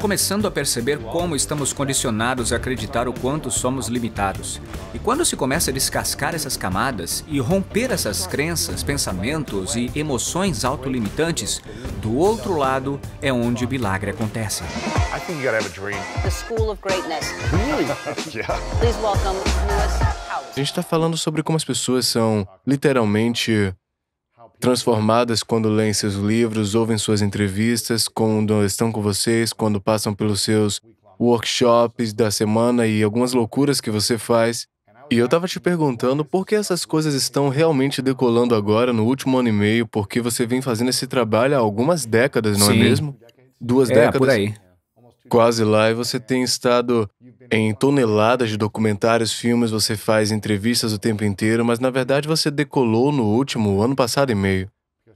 começando a perceber como estamos condicionados a acreditar o quanto somos limitados. E quando se começa a descascar essas camadas e romper essas crenças, pensamentos e emoções autolimitantes, do outro lado é onde o milagre acontece. I think you have a dream. The school of greatness. Please welcome Lewis A gente está falando sobre como as pessoas são literalmente transformadas quando leem seus livros, ouvem suas entrevistas, quando estão com vocês, quando passam pelos seus workshops da semana e algumas loucuras que você faz. E eu estava te perguntando por que essas coisas estão realmente decolando agora no último ano e meio, porque você vem fazendo esse trabalho há algumas décadas, não é Sim. é mesmo? Duas é, décadas. Por aí quase lá e você tem estado em toneladas de documentários, filmes, você faz entrevistas o tempo inteiro, mas na verdade você decolou no último ano passado e meio.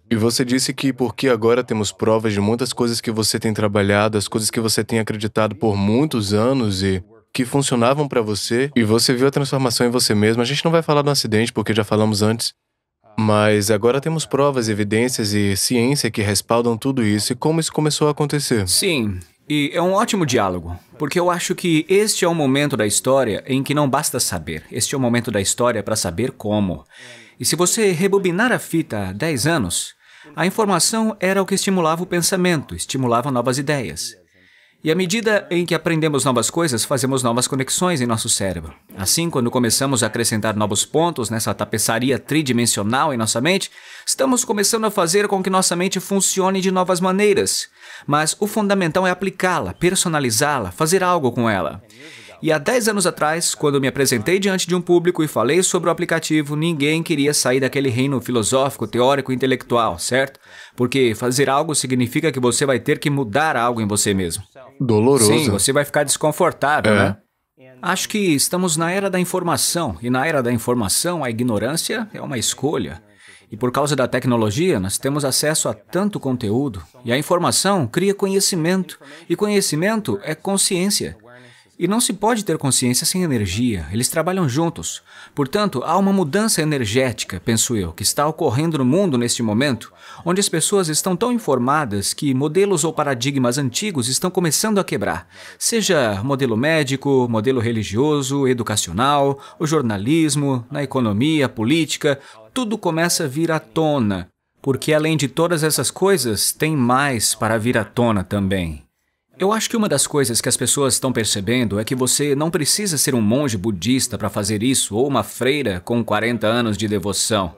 E você disse que porque agora temos provas de muitas coisas que você tem trabalhado, as coisas que você tem acreditado por muitos anos e que funcionavam para você, e você viu a transformação em você mesmo. A gente não vai falar do acidente porque já falamos antes, mas agora temos provas, evidências e ciência que respaldam tudo isso e como isso começou a acontecer. Sim, e é um ótimo diálogo, porque eu acho que este é o momento da história em que não basta saber, este é o momento da história para saber como. E se você rebobinar a fita há 10 anos, a informação era o que estimulava o pensamento, estimulava novas ideias. E à medida em que aprendemos novas coisas, fazemos novas conexões em nosso cérebro. Assim, quando começamos a acrescentar novos pontos nessa tapeçaria tridimensional em nossa mente, estamos começando a fazer com que nossa mente funcione de novas maneiras. Mas o fundamental é aplicá-la, personalizá-la, fazer algo com ela. E há 10 anos atrás, quando me apresentei diante de um público e falei sobre o aplicativo, ninguém queria sair daquele reino filosófico, teórico intelectual, certo? Porque fazer algo significa que você vai ter que mudar algo em você mesmo. Doloroso. Sim, você vai ficar desconfortável, é. né? Acho que estamos na era da informação, e na era da informação a ignorância é uma escolha. E por causa da tecnologia, nós temos acesso a tanto conteúdo, e a informação cria conhecimento, e conhecimento é consciência. E não se pode ter consciência sem energia, eles trabalham juntos. Portanto, há uma mudança energética, penso eu, que está ocorrendo no mundo neste momento, onde as pessoas estão tão informadas que modelos ou paradigmas antigos estão começando a quebrar. Seja modelo médico, modelo religioso, educacional, o jornalismo, na economia, política, tudo começa a vir à tona. Porque além de todas essas coisas, tem mais para vir à tona também. Eu acho que uma das coisas que as pessoas estão percebendo é que você não precisa ser um monge budista para fazer isso ou uma freira com 40 anos de devoção.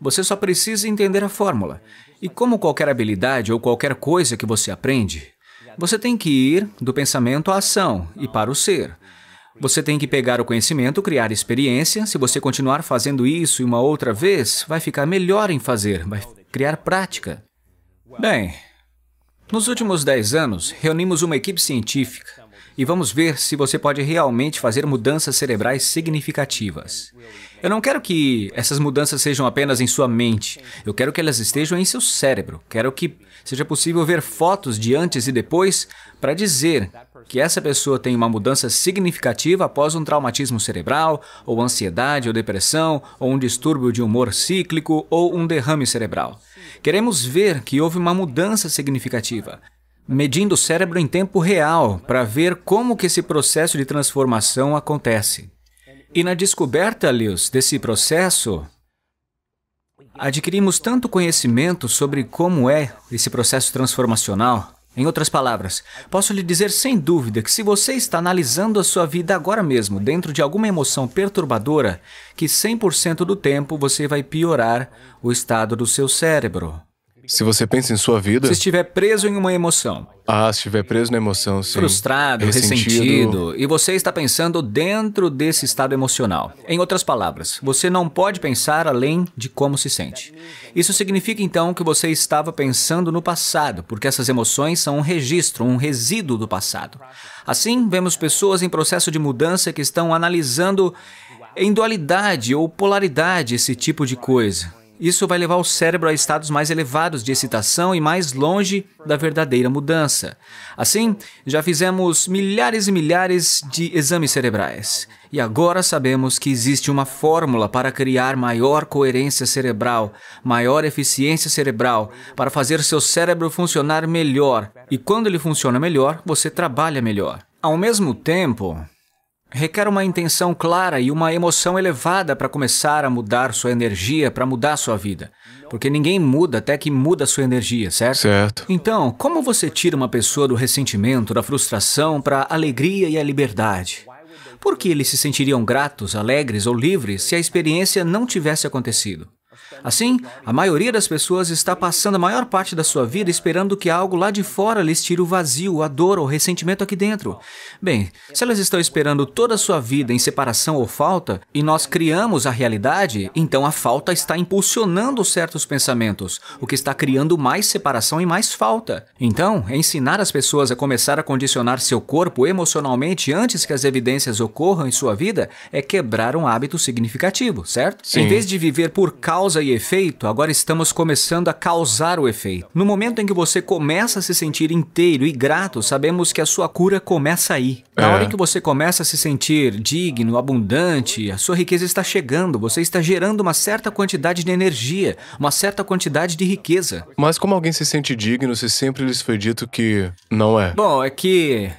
Você só precisa entender a fórmula. E como qualquer habilidade ou qualquer coisa que você aprende, você tem que ir do pensamento à ação e para o ser. Você tem que pegar o conhecimento, criar experiência. Se você continuar fazendo isso e uma outra vez, vai ficar melhor em fazer, vai criar prática. Bem, nos últimos 10 anos, reunimos uma equipe científica e vamos ver se você pode realmente fazer mudanças cerebrais significativas. Eu não quero que essas mudanças sejam apenas em sua mente, eu quero que elas estejam em seu cérebro. Quero que seja possível ver fotos de antes e depois para dizer que essa pessoa tem uma mudança significativa após um traumatismo cerebral, ou ansiedade ou depressão, ou um distúrbio de humor cíclico, ou um derrame cerebral. Queremos ver que houve uma mudança significativa, medindo o cérebro em tempo real para ver como que esse processo de transformação acontece. E na descoberta, Lewis, desse processo, adquirimos tanto conhecimento sobre como é esse processo transformacional em outras palavras, posso lhe dizer sem dúvida que se você está analisando a sua vida agora mesmo dentro de alguma emoção perturbadora, que 100% do tempo você vai piorar o estado do seu cérebro. Se você pensa em sua vida. Se estiver preso em uma emoção. Ah, se estiver preso na emoção, sim. Frustrado, ressentido. ressentido. E você está pensando dentro desse estado emocional. Em outras palavras, você não pode pensar além de como se sente. Isso significa então que você estava pensando no passado, porque essas emoções são um registro, um resíduo do passado. Assim, vemos pessoas em processo de mudança que estão analisando em dualidade ou polaridade esse tipo de coisa. Isso vai levar o cérebro a estados mais elevados de excitação e mais longe da verdadeira mudança. Assim, já fizemos milhares e milhares de exames cerebrais. E agora sabemos que existe uma fórmula para criar maior coerência cerebral, maior eficiência cerebral, para fazer seu cérebro funcionar melhor. E quando ele funciona melhor, você trabalha melhor. Ao mesmo tempo, Requer uma intenção clara e uma emoção elevada para começar a mudar sua energia, para mudar sua vida. Porque ninguém muda até que muda sua energia, certo? Certo. Então, como você tira uma pessoa do ressentimento, da frustração, para a alegria e a liberdade? Por que eles se sentiriam gratos, alegres ou livres se a experiência não tivesse acontecido? Assim, a maioria das pessoas está passando a maior parte da sua vida esperando que algo lá de fora lhes tire o vazio, a dor ou o ressentimento aqui dentro. Bem, se elas estão esperando toda a sua vida em separação ou falta, e nós criamos a realidade, então a falta está impulsionando certos pensamentos, o que está criando mais separação e mais falta. Então, ensinar as pessoas a começar a condicionar seu corpo emocionalmente antes que as evidências ocorram em sua vida é quebrar um hábito significativo, certo? Sim. Em vez de viver por causa causa e efeito, agora estamos começando a causar o efeito. No momento em que você começa a se sentir inteiro e grato, sabemos que a sua cura começa aí. Na é. hora em que você começa a se sentir digno, abundante, a sua riqueza está chegando, você está gerando uma certa quantidade de energia, uma certa quantidade de riqueza. Mas como alguém se sente digno se sempre lhes foi dito que não é? Bom, é que.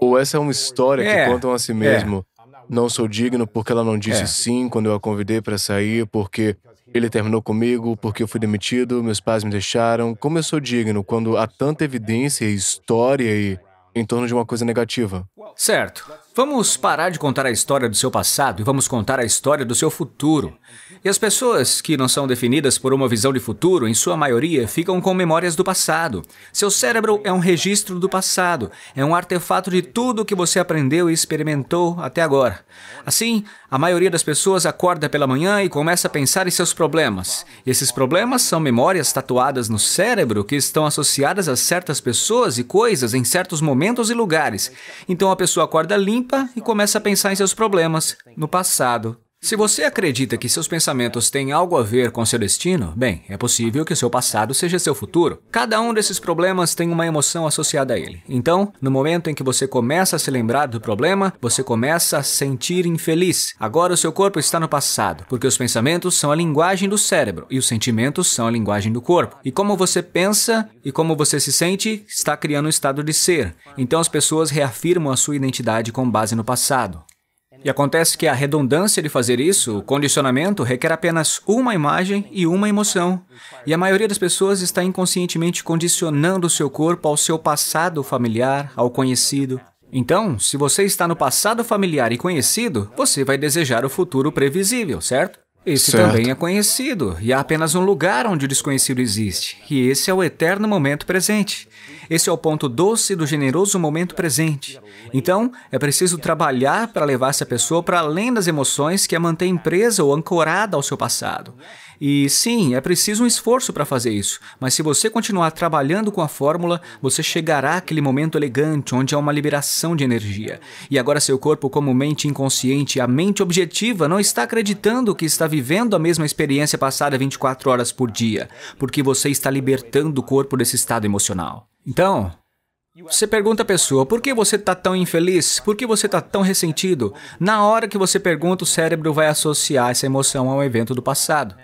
Ou essa é uma história é, que contam a si é. mesmo. É. Não sou digno porque ela não disse é. sim quando eu a convidei para sair, porque ele terminou comigo, porque eu fui demitido, meus pais me deixaram. Como eu sou digno quando há tanta evidência e história e em torno de uma coisa negativa? Certo. Vamos parar de contar a história do seu passado e vamos contar a história do seu futuro. E as pessoas que não são definidas por uma visão de futuro, em sua maioria, ficam com memórias do passado. Seu cérebro é um registro do passado, é um artefato de tudo o que você aprendeu e experimentou até agora. Assim, a maioria das pessoas acorda pela manhã e começa a pensar em seus problemas. E esses problemas são memórias tatuadas no cérebro que estão associadas a certas pessoas e coisas em certos momentos e lugares. Então a pessoa acorda limpa limpa e começa a pensar em seus problemas, no passado. Se você acredita que seus pensamentos têm algo a ver com seu destino, bem, é possível que seu passado seja seu futuro. Cada um desses problemas tem uma emoção associada a ele. Então, no momento em que você começa a se lembrar do problema, você começa a sentir infeliz. Agora o seu corpo está no passado, porque os pensamentos são a linguagem do cérebro e os sentimentos são a linguagem do corpo. E como você pensa e como você se sente está criando um estado de ser. Então as pessoas reafirmam a sua identidade com base no passado. E acontece que a redundância de fazer isso, o condicionamento, requer apenas uma imagem e uma emoção. E a maioria das pessoas está inconscientemente condicionando o seu corpo ao seu passado familiar, ao conhecido. Então, se você está no passado familiar e conhecido, você vai desejar o futuro previsível, certo? Esse certo. também é conhecido, e há apenas um lugar onde o desconhecido existe, e esse é o eterno momento presente. Esse é o ponto doce do generoso momento presente. Então, é preciso trabalhar para levar essa pessoa para além das emoções que a mantém presa ou ancorada ao seu passado. E sim, é preciso um esforço para fazer isso, mas se você continuar trabalhando com a fórmula, você chegará àquele momento elegante onde há uma liberação de energia. E agora seu corpo, como mente inconsciente, a mente objetiva, não está acreditando que está vivendo a mesma experiência passada 24 horas por dia, porque você está libertando o corpo desse estado emocional. Então, você pergunta à pessoa, por que você está tão infeliz? Por que você está tão ressentido? Na hora que você pergunta, o cérebro vai associar essa emoção a um evento do passado.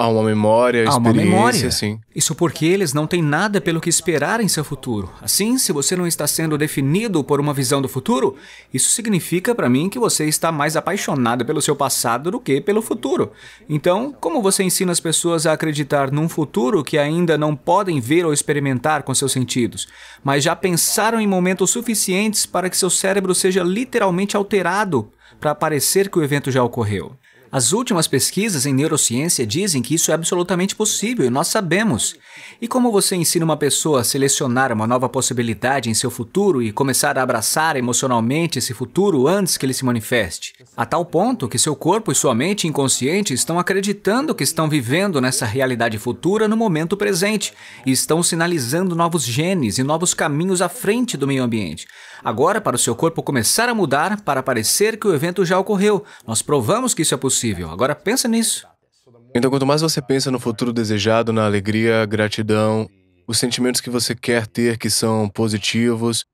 Há uma memória, Há uma memória. Sim. Isso porque eles não têm nada pelo que esperar em seu futuro. Assim, se você não está sendo definido por uma visão do futuro, isso significa para mim que você está mais apaixonado pelo seu passado do que pelo futuro. Então, como você ensina as pessoas a acreditar num futuro que ainda não podem ver ou experimentar com seus sentidos, mas já pensaram em momentos suficientes para que seu cérebro seja literalmente alterado para parecer que o evento já ocorreu? As últimas pesquisas em neurociência dizem que isso é absolutamente possível e nós sabemos. E como você ensina uma pessoa a selecionar uma nova possibilidade em seu futuro e começar a abraçar emocionalmente esse futuro antes que ele se manifeste? A tal ponto que seu corpo e sua mente inconsciente estão acreditando que estão vivendo nessa realidade futura no momento presente e estão sinalizando novos genes e novos caminhos à frente do meio ambiente. Agora, para o seu corpo começar a mudar, para parecer que o evento já ocorreu, nós provamos que isso é possível possível. Agora pensa nisso. Então, quanto mais você pensa no futuro desejado, na alegria, gratidão, os sentimentos que você quer ter que são positivos,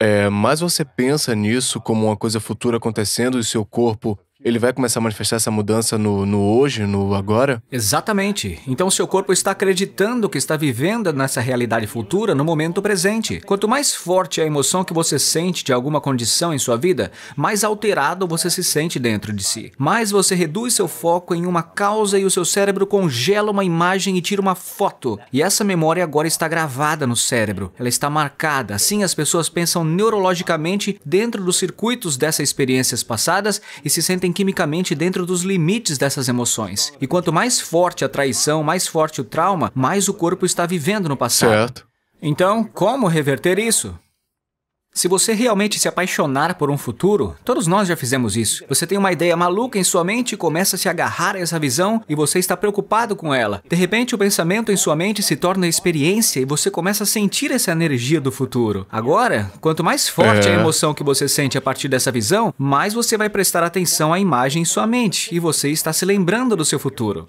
é, mais você pensa nisso como uma coisa futura acontecendo e seu corpo ele vai começar a manifestar essa mudança no, no hoje, no agora? Exatamente. Então, seu corpo está acreditando que está vivendo nessa realidade futura no momento presente. Quanto mais forte é a emoção que você sente de alguma condição em sua vida, mais alterado você se sente dentro de si. Mais você reduz seu foco em uma causa e o seu cérebro congela uma imagem e tira uma foto. E essa memória agora está gravada no cérebro. Ela está marcada. Assim, as pessoas pensam neurologicamente dentro dos circuitos dessas experiências passadas e se sentem quimicamente dentro dos limites dessas emoções. E quanto mais forte a traição, mais forte o trauma, mais o corpo está vivendo no passado. Certo. Então, como reverter isso? Se você realmente se apaixonar por um futuro, todos nós já fizemos isso. Você tem uma ideia maluca em sua mente e começa a se agarrar a essa visão e você está preocupado com ela. De repente, o pensamento em sua mente se torna experiência e você começa a sentir essa energia do futuro. Agora, quanto mais forte é. a emoção que você sente a partir dessa visão, mais você vai prestar atenção à imagem em sua mente e você está se lembrando do seu futuro.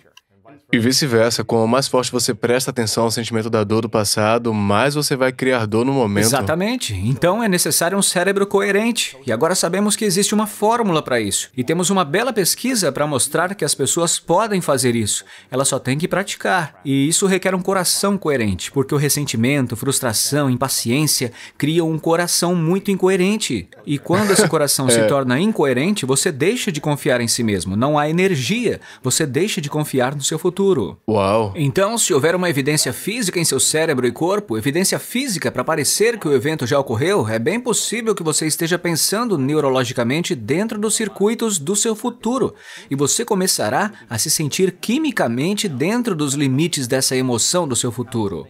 E vice-versa, quanto mais forte você presta atenção ao sentimento da dor do passado, mais você vai criar dor no momento. Exatamente. Então é necessário um cérebro coerente. E agora sabemos que existe uma fórmula para isso. E temos uma bela pesquisa para mostrar que as pessoas podem fazer isso. Elas só têm que praticar. E isso requer um coração coerente, porque o ressentimento, frustração, impaciência criam um coração muito incoerente. E quando esse coração é. se torna incoerente, você deixa de confiar em si mesmo. Não há energia. Você deixa de confiar no seu futuro futuro. Uau! Então, se houver uma evidência física em seu cérebro e corpo, evidência física para parecer que o evento já ocorreu, é bem possível que você esteja pensando neurologicamente dentro dos circuitos do seu futuro e você começará a se sentir quimicamente dentro dos limites dessa emoção do seu futuro.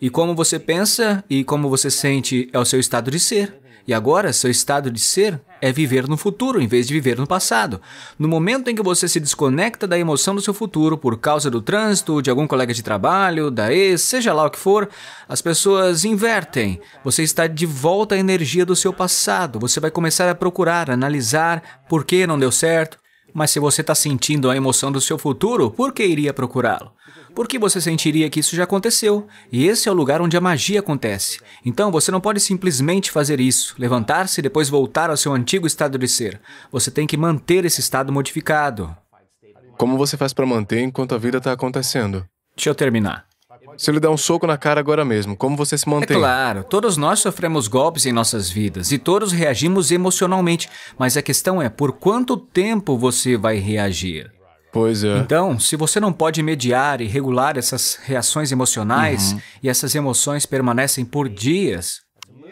E como você pensa e como você sente é o seu estado de ser. E agora, seu estado de ser é viver no futuro em vez de viver no passado. No momento em que você se desconecta da emoção do seu futuro por causa do trânsito, de algum colega de trabalho, da ex, seja lá o que for, as pessoas invertem. Você está de volta à energia do seu passado. Você vai começar a procurar, analisar por que não deu certo, mas se você está sentindo a emoção do seu futuro, por que iria procurá-lo? Porque você sentiria que isso já aconteceu, e esse é o lugar onde a magia acontece. Então você não pode simplesmente fazer isso, levantar-se e depois voltar ao seu antigo estado de ser. Você tem que manter esse estado modificado. Como você faz para manter enquanto a vida está acontecendo? Deixa eu terminar. Se eu lhe der um soco na cara agora mesmo, como você se mantém? É claro, todos nós sofremos golpes em nossas vidas e todos reagimos emocionalmente, mas a questão é por quanto tempo você vai reagir. Pois é. Então, se você não pode mediar e regular essas reações emocionais uhum. e essas emoções permanecem por dias,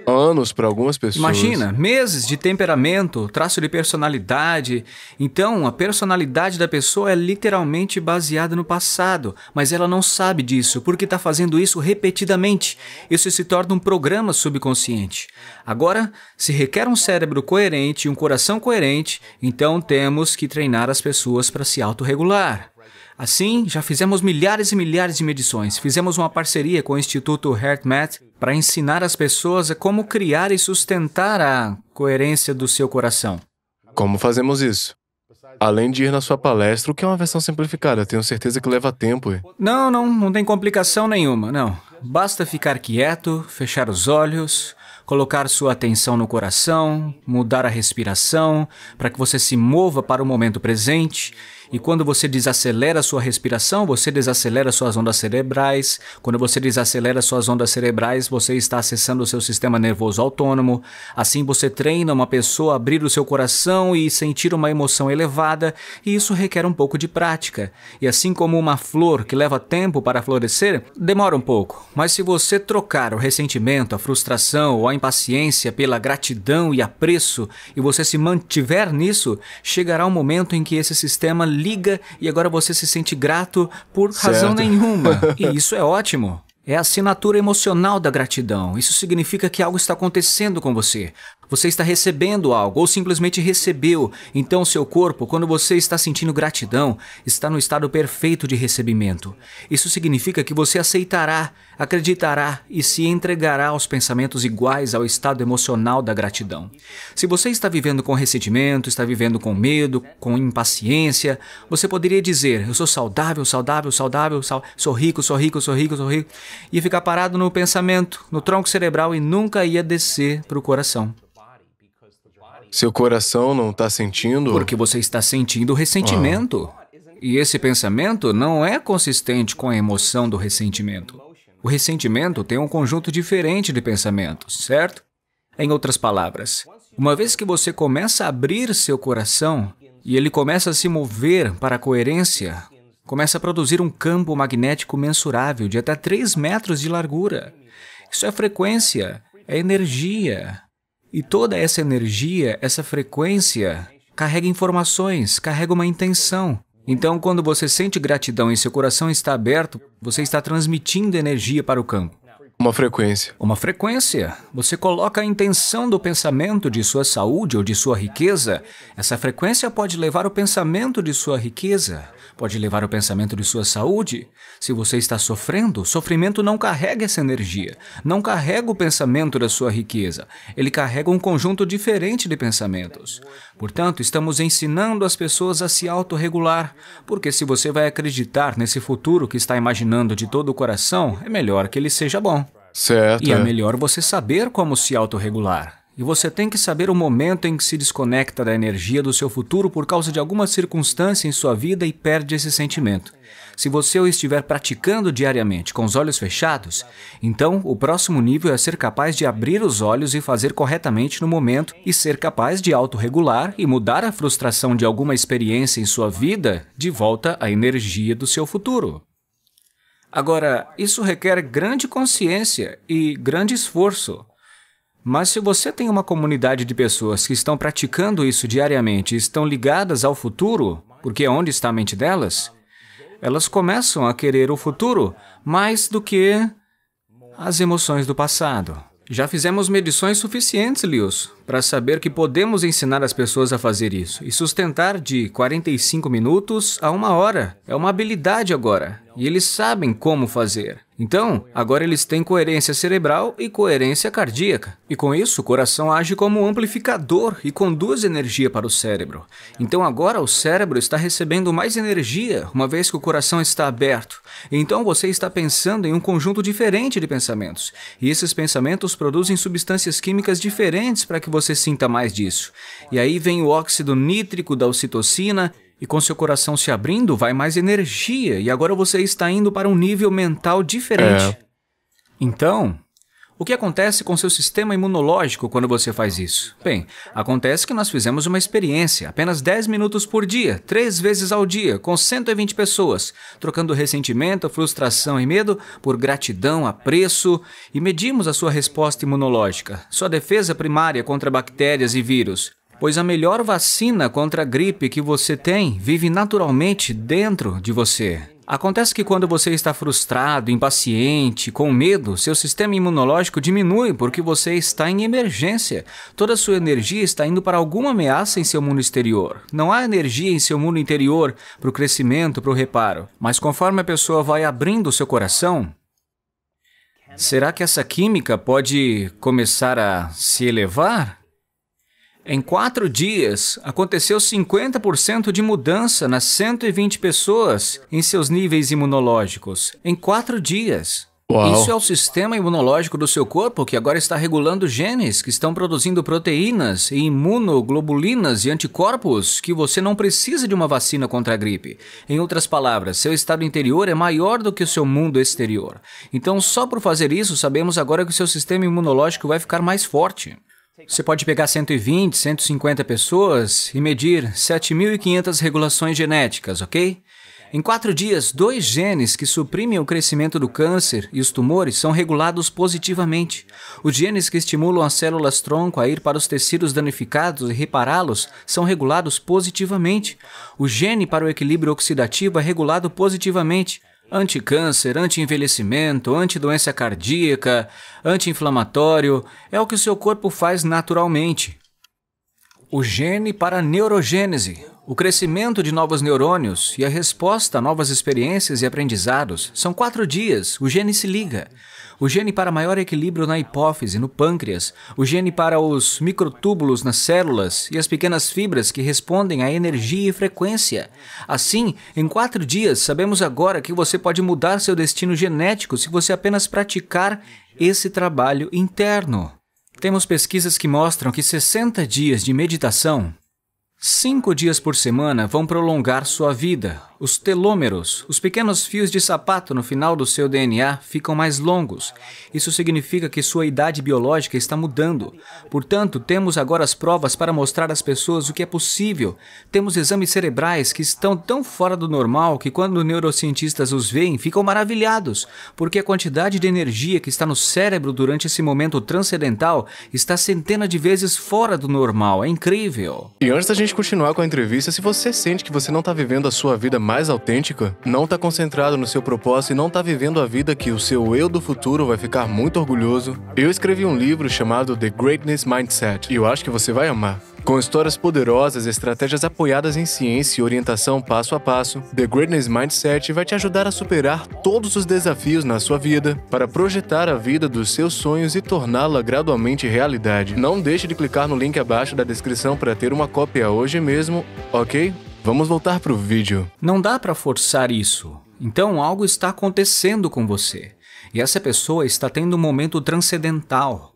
anos para algumas pessoas. Imagina, meses de temperamento, traço de personalidade. Então, a personalidade da pessoa é literalmente baseada no passado, mas ela não sabe disso porque está fazendo isso repetidamente. Isso se torna um programa subconsciente. Agora, se requer um cérebro coerente e um coração coerente, então temos que treinar as pessoas para se autorregular. Assim, já fizemos milhares e milhares de medições. Fizemos uma parceria com o Instituto HeartMath para ensinar as pessoas a como criar e sustentar a coerência do seu coração. Como fazemos isso? Além de ir na sua palestra, o que é uma versão simplificada, tenho certeza que leva tempo. Não, não, não tem complicação nenhuma, não. Basta ficar quieto, fechar os olhos, colocar sua atenção no coração, mudar a respiração para que você se mova para o momento presente e quando você desacelera sua respiração, você desacelera suas ondas cerebrais. Quando você desacelera suas ondas cerebrais, você está acessando o seu sistema nervoso autônomo. Assim você treina uma pessoa a abrir o seu coração e sentir uma emoção elevada, e isso requer um pouco de prática. E assim como uma flor que leva tempo para florescer, demora um pouco. Mas se você trocar o ressentimento, a frustração ou a impaciência pela gratidão e apreço, e você se mantiver nisso, chegará um momento em que esse sistema liga e agora você se sente grato por certo. razão nenhuma. e isso é ótimo. É a assinatura emocional da gratidão. Isso significa que algo está acontecendo com você. Você está recebendo algo ou simplesmente recebeu. Então, seu corpo, quando você está sentindo gratidão, está no estado perfeito de recebimento. Isso significa que você aceitará, acreditará e se entregará aos pensamentos iguais ao estado emocional da gratidão. Se você está vivendo com ressentimento, está vivendo com medo, com impaciência, você poderia dizer: Eu sou saudável, saudável, saudável, sal... sou rico, sou rico, sou rico, sou rico, e ficar parado no pensamento, no tronco cerebral e nunca ia descer para o coração. Seu coração não está sentindo? Porque você está sentindo ressentimento. Ah. E esse pensamento não é consistente com a emoção do ressentimento. O ressentimento tem um conjunto diferente de pensamentos, certo? Em outras palavras, uma vez que você começa a abrir seu coração e ele começa a se mover para a coerência, começa a produzir um campo magnético mensurável de até 3 metros de largura. Isso é frequência, é energia, e toda essa energia, essa frequência, carrega informações, carrega uma intenção. Então, quando você sente gratidão e seu coração está aberto, você está transmitindo energia para o campo. Uma frequência. Uma frequência. Você coloca a intenção do pensamento de sua saúde ou de sua riqueza. Essa frequência pode levar o pensamento de sua riqueza, pode levar o pensamento de sua saúde. Se você está sofrendo, o sofrimento não carrega essa energia, não carrega o pensamento da sua riqueza. Ele carrega um conjunto diferente de pensamentos. Portanto, estamos ensinando as pessoas a se autorregular, porque se você vai acreditar nesse futuro que está imaginando de todo o coração, é melhor que ele seja bom. Certo. E é, é melhor você saber como se autorregular. E você tem que saber o momento em que se desconecta da energia do seu futuro por causa de alguma circunstância em sua vida e perde esse sentimento. Se você o estiver praticando diariamente com os olhos fechados, então o próximo nível é ser capaz de abrir os olhos e fazer corretamente no momento e ser capaz de autorregular e mudar a frustração de alguma experiência em sua vida de volta à energia do seu futuro. Agora, isso requer grande consciência e grande esforço. Mas se você tem uma comunidade de pessoas que estão praticando isso diariamente e estão ligadas ao futuro, porque é onde está a mente delas, elas começam a querer o futuro mais do que as emoções do passado. Já fizemos medições suficientes, Lewis, para saber que podemos ensinar as pessoas a fazer isso e sustentar de 45 minutos a uma hora. É uma habilidade agora, e eles sabem como fazer. Então, agora eles têm coerência cerebral e coerência cardíaca. E com isso, o coração age como um amplificador e conduz energia para o cérebro. Então, agora o cérebro está recebendo mais energia, uma vez que o coração está aberto. Então, você está pensando em um conjunto diferente de pensamentos. E esses pensamentos produzem substâncias químicas diferentes para que você sinta mais disso. E aí vem o óxido nítrico da ocitocina e com seu coração se abrindo, vai mais energia. E agora você está indo para um nível mental diferente. É. Então, o que acontece com seu sistema imunológico quando você faz isso? Bem, acontece que nós fizemos uma experiência, apenas 10 minutos por dia, três vezes ao dia, com 120 pessoas, trocando ressentimento, frustração e medo por gratidão, apreço e medimos a sua resposta imunológica, sua defesa primária contra bactérias e vírus pois a melhor vacina contra a gripe que você tem vive naturalmente dentro de você. Acontece que quando você está frustrado, impaciente, com medo, seu sistema imunológico diminui porque você está em emergência. Toda sua energia está indo para alguma ameaça em seu mundo exterior. Não há energia em seu mundo interior para o crescimento, para o reparo. Mas conforme a pessoa vai abrindo seu coração, será que essa química pode começar a se elevar? Em quatro dias, aconteceu 50% de mudança nas 120 pessoas em seus níveis imunológicos. Em quatro dias. Uau. Isso é o sistema imunológico do seu corpo que agora está regulando genes que estão produzindo proteínas e imunoglobulinas e anticorpos que você não precisa de uma vacina contra a gripe. Em outras palavras, seu estado interior é maior do que o seu mundo exterior. Então, só por fazer isso, sabemos agora que o seu sistema imunológico vai ficar mais forte. Você pode pegar 120, 150 pessoas e medir 7.500 regulações genéticas, ok? Em quatro dias, dois genes que suprimem o crescimento do câncer e os tumores são regulados positivamente. Os genes que estimulam as células tronco a ir para os tecidos danificados e repará-los são regulados positivamente. O gene para o equilíbrio oxidativo é regulado positivamente anticâncer, anti-envelhecimento, anti-doença cardíaca, anti-inflamatório, é o que o seu corpo faz naturalmente. O gene para a neurogênese, o crescimento de novos neurônios e a resposta a novas experiências e aprendizados são quatro dias, o gene se liga o gene para maior equilíbrio na hipófise, no pâncreas, o gene para os microtúbulos nas células e as pequenas fibras que respondem à energia e frequência. Assim, em quatro dias, sabemos agora que você pode mudar seu destino genético se você apenas praticar esse trabalho interno. Temos pesquisas que mostram que 60 dias de meditação Cinco dias por semana vão prolongar sua vida. Os telômeros, os pequenos fios de sapato no final do seu DNA, ficam mais longos. Isso significa que sua idade biológica está mudando. Portanto, temos agora as provas para mostrar às pessoas o que é possível. Temos exames cerebrais que estão tão fora do normal que, quando neurocientistas os veem, ficam maravilhados, porque a quantidade de energia que está no cérebro durante esse momento transcendental está centenas de vezes fora do normal. É incrível. E antes da gente de continuar com a entrevista, se você sente que você não está vivendo a sua vida mais autêntica, não está concentrado no seu propósito e não está vivendo a vida que o seu eu do futuro vai ficar muito orgulhoso, eu escrevi um livro chamado The Greatness Mindset e eu acho que você vai amar. Com histórias poderosas, estratégias apoiadas em ciência e orientação passo a passo, The Greatness Mindset vai te ajudar a superar todos os desafios na sua vida para projetar a vida dos seus sonhos e torná-la gradualmente realidade. Não deixe de clicar no link abaixo da descrição para ter uma cópia hoje mesmo, ok? Vamos voltar para o vídeo. Não dá para forçar isso. Então algo está acontecendo com você. E essa pessoa está tendo um momento transcendental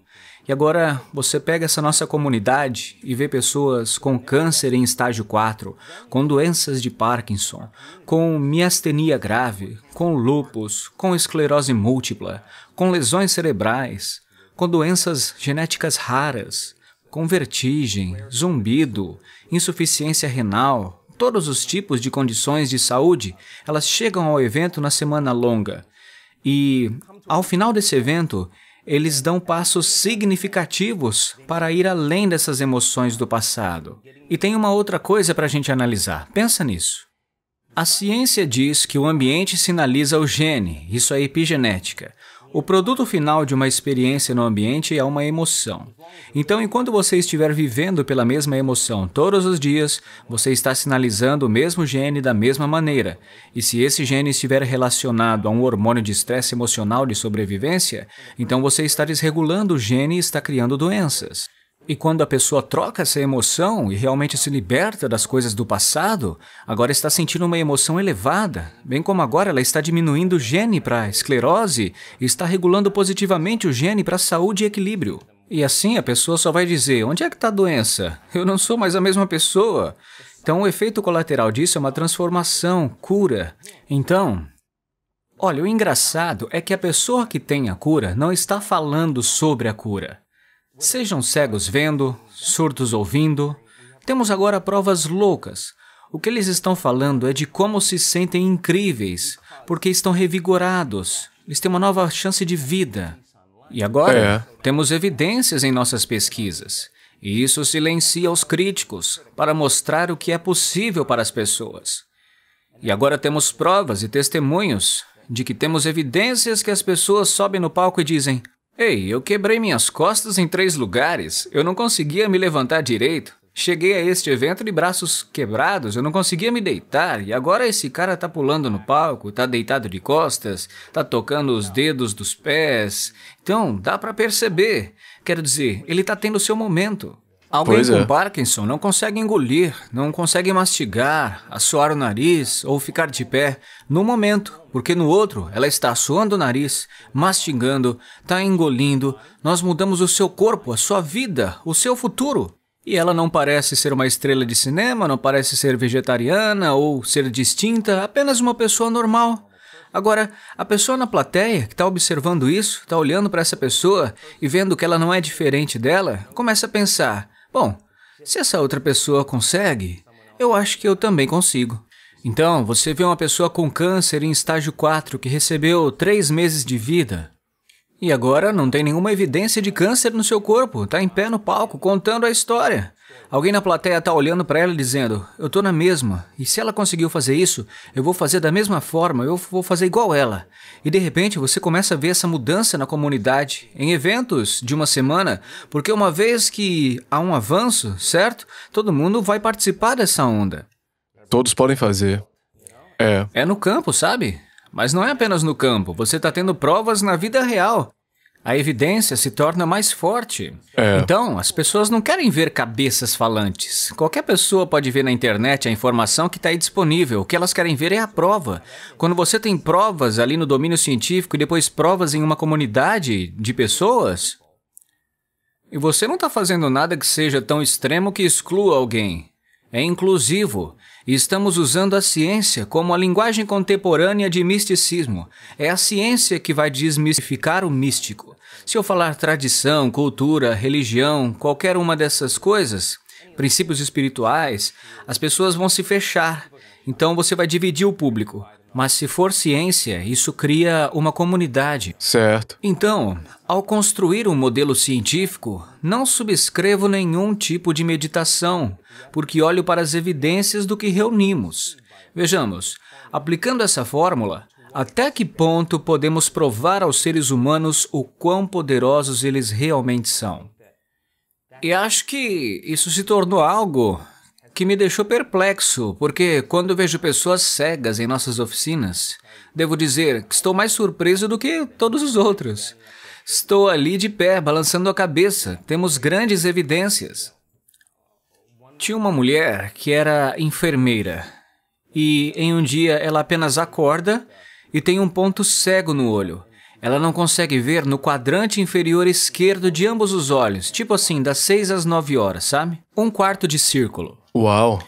e agora você pega essa nossa comunidade e vê pessoas com câncer em estágio 4, com doenças de Parkinson, com miastenia grave, com lupus, com esclerose múltipla, com lesões cerebrais, com doenças genéticas raras, com vertigem, zumbido, insuficiência renal, todos os tipos de condições de saúde, elas chegam ao evento na semana longa. E ao final desse evento, eles dão passos significativos para ir além dessas emoções do passado. E tem uma outra coisa para a gente analisar. Pensa nisso. A ciência diz que o ambiente sinaliza o gene, isso é epigenética. O produto final de uma experiência no ambiente é uma emoção. Então, enquanto você estiver vivendo pela mesma emoção todos os dias, você está sinalizando o mesmo gene da mesma maneira. E se esse gene estiver relacionado a um hormônio de estresse emocional de sobrevivência, então você está desregulando o gene e está criando doenças. E quando a pessoa troca essa emoção e realmente se liberta das coisas do passado, agora está sentindo uma emoção elevada, bem como agora ela está diminuindo o gene para esclerose e está regulando positivamente o gene para saúde e equilíbrio. E assim a pessoa só vai dizer: onde é que está a doença? Eu não sou mais a mesma pessoa. Então o efeito colateral disso é uma transformação, cura. Então, olha, o engraçado é que a pessoa que tem a cura não está falando sobre a cura. Sejam cegos vendo, surdos ouvindo. Temos agora provas loucas. O que eles estão falando é de como se sentem incríveis, porque estão revigorados. Eles têm uma nova chance de vida. E agora, é. temos evidências em nossas pesquisas. E isso silencia os críticos para mostrar o que é possível para as pessoas. E agora temos provas e testemunhos de que temos evidências que as pessoas sobem no palco e dizem: Ei, eu quebrei minhas costas em três lugares, eu não conseguia me levantar direito. Cheguei a este evento de braços quebrados, eu não conseguia me deitar, e agora esse cara tá pulando no palco, tá deitado de costas, tá tocando os dedos dos pés. Então, dá para perceber. Quero dizer, ele tá tendo seu momento. Alguém pois com é. Parkinson não consegue engolir, não consegue mastigar, assoar o nariz ou ficar de pé no momento, porque no outro ela está assoando o nariz, mastigando, está engolindo. Nós mudamos o seu corpo, a sua vida, o seu futuro. E ela não parece ser uma estrela de cinema, não parece ser vegetariana ou ser distinta, apenas uma pessoa normal. Agora, a pessoa na plateia que está observando isso, está olhando para essa pessoa e vendo que ela não é diferente dela, começa a pensar: Bom, se essa outra pessoa consegue, eu acho que eu também consigo. Então, você vê uma pessoa com câncer em estágio 4 que recebeu 3 meses de vida e agora não tem nenhuma evidência de câncer no seu corpo, está em pé no palco contando a história. Alguém na plateia está olhando para ela dizendo: Eu estou na mesma, e se ela conseguiu fazer isso, eu vou fazer da mesma forma, eu vou fazer igual ela. E de repente você começa a ver essa mudança na comunidade, em eventos de uma semana, porque uma vez que há um avanço, certo? Todo mundo vai participar dessa onda. Todos podem fazer. É. É no campo, sabe? Mas não é apenas no campo, você está tendo provas na vida real a evidência se torna mais forte. É. Então, as pessoas não querem ver cabeças falantes. Qualquer pessoa pode ver na internet a informação que está aí disponível. O que elas querem ver é a prova. Quando você tem provas ali no domínio científico e depois provas em uma comunidade de pessoas, e você não está fazendo nada que seja tão extremo que exclua alguém. É inclusivo. E estamos usando a ciência como a linguagem contemporânea de misticismo. É a ciência que vai desmistificar o místico. Se eu falar tradição, cultura, religião, qualquer uma dessas coisas, princípios espirituais, as pessoas vão se fechar. Então você vai dividir o público. Mas se for ciência, isso cria uma comunidade. Certo. Então, ao construir um modelo científico, não subscrevo nenhum tipo de meditação, porque olho para as evidências do que reunimos. Vejamos, aplicando essa fórmula, até que ponto podemos provar aos seres humanos o quão poderosos eles realmente são? E acho que isso se tornou algo que me deixou perplexo, porque quando vejo pessoas cegas em nossas oficinas, devo dizer que estou mais surpreso do que todos os outros. Estou ali de pé, balançando a cabeça, temos grandes evidências. Tinha uma mulher que era enfermeira, e em um dia ela apenas acorda e tem um ponto cego no olho. Ela não consegue ver no quadrante inferior esquerdo de ambos os olhos, tipo assim, das 6 às 9 horas, sabe? Um quarto de círculo. Uau!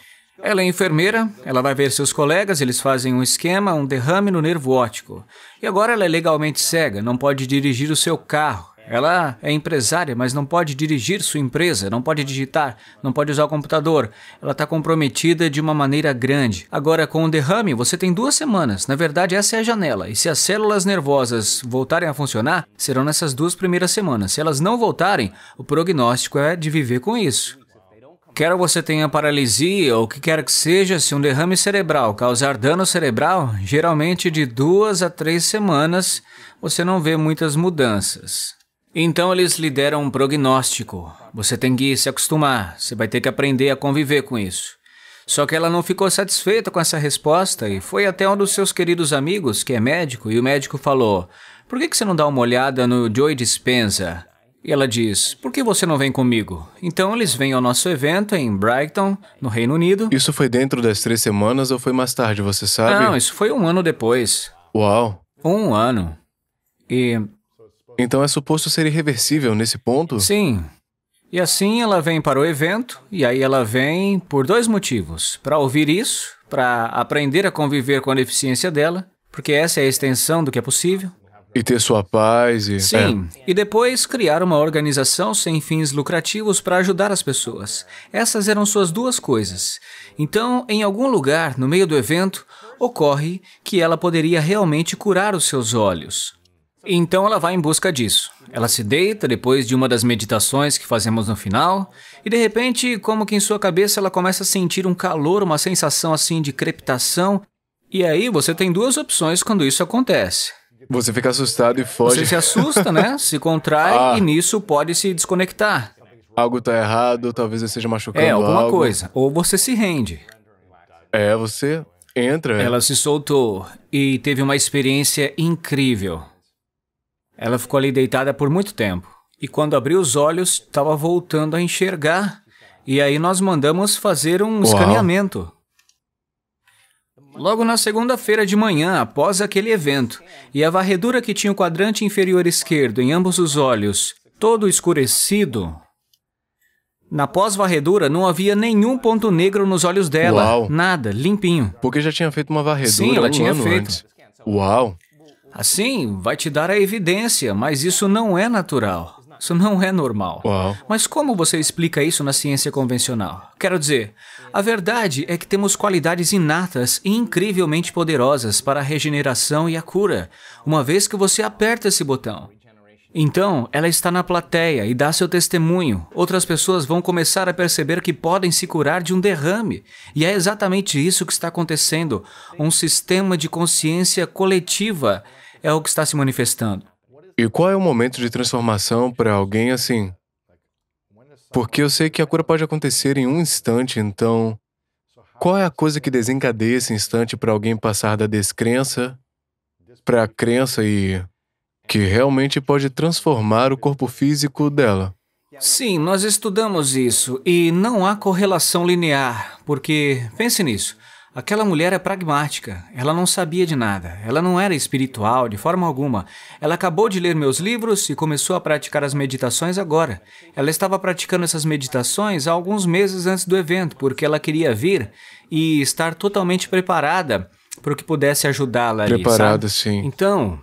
Ela é enfermeira, ela vai ver seus colegas, eles fazem um esquema, um derrame no nervo óptico. E agora ela é legalmente cega, não pode dirigir o seu carro. Ela é empresária, mas não pode dirigir sua empresa, não pode digitar, não pode usar o computador. Ela está comprometida de uma maneira grande. Agora, com o derrame, você tem duas semanas. Na verdade, essa é a janela. E se as células nervosas voltarem a funcionar, serão nessas duas primeiras semanas. Se elas não voltarem, o prognóstico é de viver com isso. Quer você tenha paralisia ou o que quer que seja, se um derrame cerebral causar dano cerebral, geralmente de duas a três semanas você não vê muitas mudanças. Então eles lhe deram um prognóstico. Você tem que se acostumar, você vai ter que aprender a conviver com isso. Só que ela não ficou satisfeita com essa resposta e foi até um dos seus queridos amigos, que é médico, e o médico falou: Por que, você não dá uma olhada no Joy Dispenza? E ela diz: Por que você não vem comigo? Então eles vêm ao nosso evento em Brighton, no Reino Unido. Isso foi dentro das três semanas ou foi mais tarde, você sabe? Não, isso foi um ano depois. Uau! Um ano. E então é suposto ser irreversível nesse ponto? Sim. E assim ela vem para o evento, e aí ela vem por dois motivos: para ouvir isso, para aprender a conviver com a deficiência dela, porque essa é a extensão do que é possível. E ter sua paz e. É. Sim, é. e depois criar uma organização sem fins lucrativos para ajudar as pessoas. Essas eram suas duas coisas. Então, em algum lugar, no meio do evento, ocorre que ela poderia realmente curar os seus olhos. Então ela vai em busca disso. Ela se deita depois de uma das meditações que fazemos no final, e de repente, como que em sua cabeça ela começa a sentir um calor, uma sensação assim de crepitação. E aí você tem duas opções quando isso acontece. Você fica assustado e foge. Você se assusta, né? Se contrai ah. e nisso pode se desconectar. Algo está errado, talvez eu esteja machucando É, alguma algo. coisa. Ou você se rende. É, você entra. Ela se soltou e teve uma experiência incrível. Ela ficou ali deitada por muito tempo. E quando abriu os olhos, estava voltando a enxergar. E aí nós mandamos fazer um Uau. escaneamento. Logo na segunda-feira de manhã, após aquele evento, e a varredura que tinha o quadrante inferior esquerdo em ambos os olhos, todo escurecido, na pós-varredura não havia nenhum ponto negro nos olhos dela. Uau. Nada, limpinho. Porque já tinha feito uma varredura Sim, ela um tinha feito. Antes. Uau! Assim, vai te dar a evidência, mas isso não é natural. Isso não é normal. Uau. Mas como você explica isso na ciência convencional? Quero dizer, a verdade é que temos qualidades inatas e incrivelmente poderosas para a regeneração e a cura, uma vez que você aperta esse botão. Então, ela está na plateia e dá seu testemunho. Outras pessoas vão começar a perceber que podem se curar de um derrame. E é exatamente isso que está acontecendo. Um sistema de consciência coletiva é o que está se manifestando. E qual é o momento de transformação para alguém assim? Porque eu sei que a cura pode acontecer em um instante, então. Qual é a coisa que desencadeia esse instante para alguém passar da descrença para a crença e que realmente pode transformar o corpo físico dela? Sim, nós estudamos isso e não há correlação linear, porque pense nisso. Aquela mulher é pragmática, ela não sabia de nada, ela não era espiritual de forma alguma. Ela acabou de ler meus livros e começou a praticar as meditações agora. Ela estava praticando essas meditações há alguns meses antes do evento, porque ela queria vir e estar totalmente preparada para o que pudesse ajudá-la ali. Preparada, sim. Então,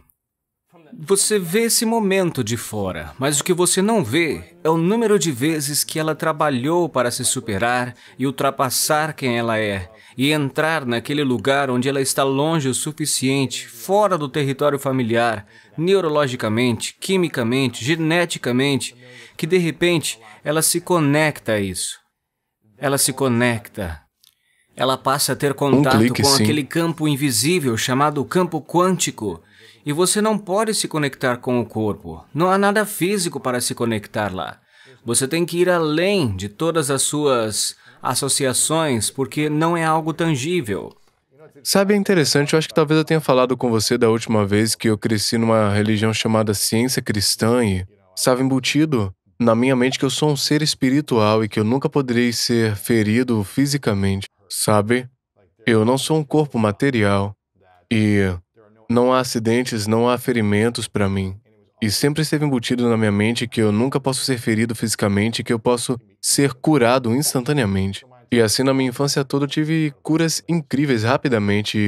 você vê esse momento de fora, mas o que você não vê é o número de vezes que ela trabalhou para se superar e ultrapassar quem ela é e entrar naquele lugar onde ela está longe o suficiente, fora do território familiar, neurologicamente, quimicamente, geneticamente, que de repente ela se conecta a isso. Ela se conecta. Ela passa a ter contato um clique, com sim. aquele campo invisível chamado campo quântico. E você não pode se conectar com o corpo. Não há nada físico para se conectar lá. Você tem que ir além de todas as suas associações porque não é algo tangível. Sabe, é interessante, eu acho que talvez eu tenha falado com você da última vez que eu cresci numa religião chamada ciência cristã e estava embutido na minha mente que eu sou um ser espiritual e que eu nunca poderei ser ferido fisicamente, sabe? Eu não sou um corpo material e não há acidentes, não há ferimentos para mim. E sempre esteve embutido na minha mente que eu nunca posso ser ferido fisicamente, que eu posso ser curado instantaneamente. E assim, na minha infância toda, eu tive curas incríveis rapidamente.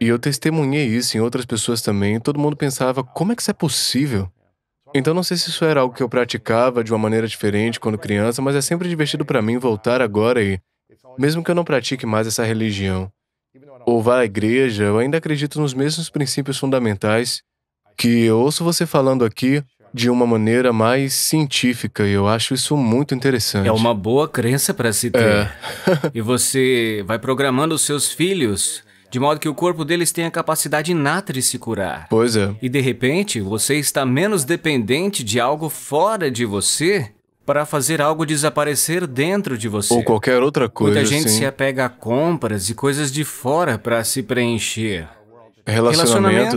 E eu testemunhei isso em outras pessoas também. Todo mundo pensava: como é que isso é possível? Então, não sei se isso era algo que eu praticava de uma maneira diferente quando criança, mas é sempre divertido para mim voltar agora e, mesmo que eu não pratique mais essa religião, ou vá à igreja, eu ainda acredito nos mesmos princípios fundamentais que eu ouço você falando aqui, de uma maneira mais científica, e eu acho isso muito interessante. É uma boa crença para se ter. É. e você vai programando os seus filhos de modo que o corpo deles tenha capacidade inata de se curar. Pois é. E de repente, você está menos dependente de algo fora de você para fazer algo desaparecer dentro de você. Ou qualquer outra coisa. Muita gente sim. se apega a compras e coisas de fora para se preencher. Relacionamentos,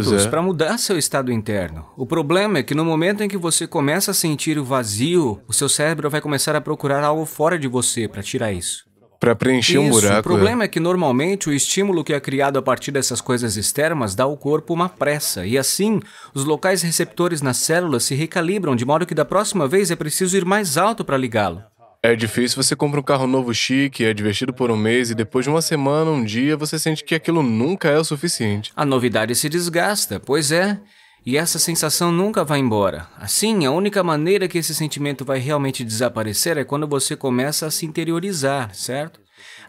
Relacionamentos é. para mudar seu estado interno. O problema é que no momento em que você começa a sentir o vazio, o seu cérebro vai começar a procurar algo fora de você para tirar isso para preencher Isso. um buraco. O é. problema é. é. que normalmente o estímulo que é criado a partir dessas coisas externas dá ao corpo uma pressa, e assim os locais receptores nas células se recalibram de modo que da próxima vez é preciso ir mais alto para ligá-lo. É difícil você compra um carro novo chique, é divertido por um mês e depois de uma semana, um dia, você sente que aquilo nunca é o suficiente. A novidade se desgasta, pois é. E essa sensação nunca vai embora. Assim, a única maneira que esse sentimento vai realmente desaparecer é quando você começa a se interiorizar, certo?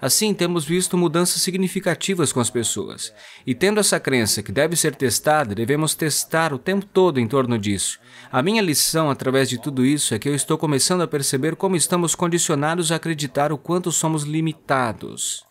Assim, temos visto mudanças significativas com as pessoas. E tendo essa crença que deve ser testada, devemos testar o tempo todo em torno disso. A minha lição através de tudo isso é que eu estou começando a perceber como estamos condicionados a acreditar o quanto somos limitados.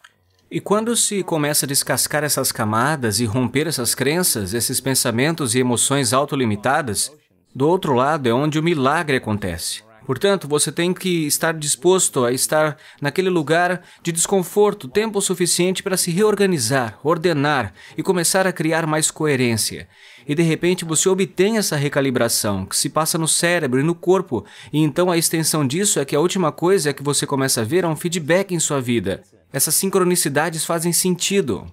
E quando se começa a descascar essas camadas e romper essas crenças, esses pensamentos e emoções autolimitadas, do outro lado é onde o milagre acontece. Portanto, você tem que estar disposto a estar naquele lugar de desconforto tempo suficiente para se reorganizar, ordenar e começar a criar mais coerência. E de repente você obtém essa recalibração que se passa no cérebro e no corpo, e então a extensão disso é que a última coisa que você começa a ver é um feedback em sua vida. Essas sincronicidades fazem sentido.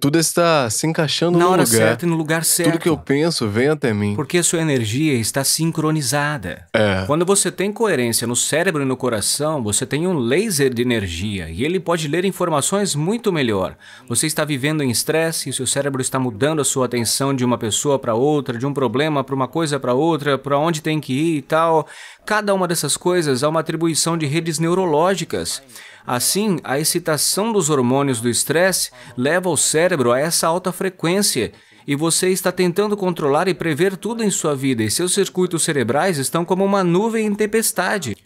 Tudo está se encaixando na no hora lugar. certa e no lugar certo. Tudo que eu penso vem até mim. Porque a sua energia está sincronizada. É. Quando você tem coerência no cérebro e no coração, você tem um laser de energia e ele pode ler informações muito melhor. Você está vivendo em estresse e seu cérebro está mudando a sua atenção de uma pessoa para outra, de um problema para uma coisa para outra, para onde tem que ir e tal. Cada uma dessas coisas há uma atribuição de redes neurológicas. Assim, a excitação dos hormônios do estresse leva o cérebro a essa alta frequência, e você está tentando controlar e prever tudo em sua vida, e seus circuitos cerebrais estão como uma nuvem em tempestade.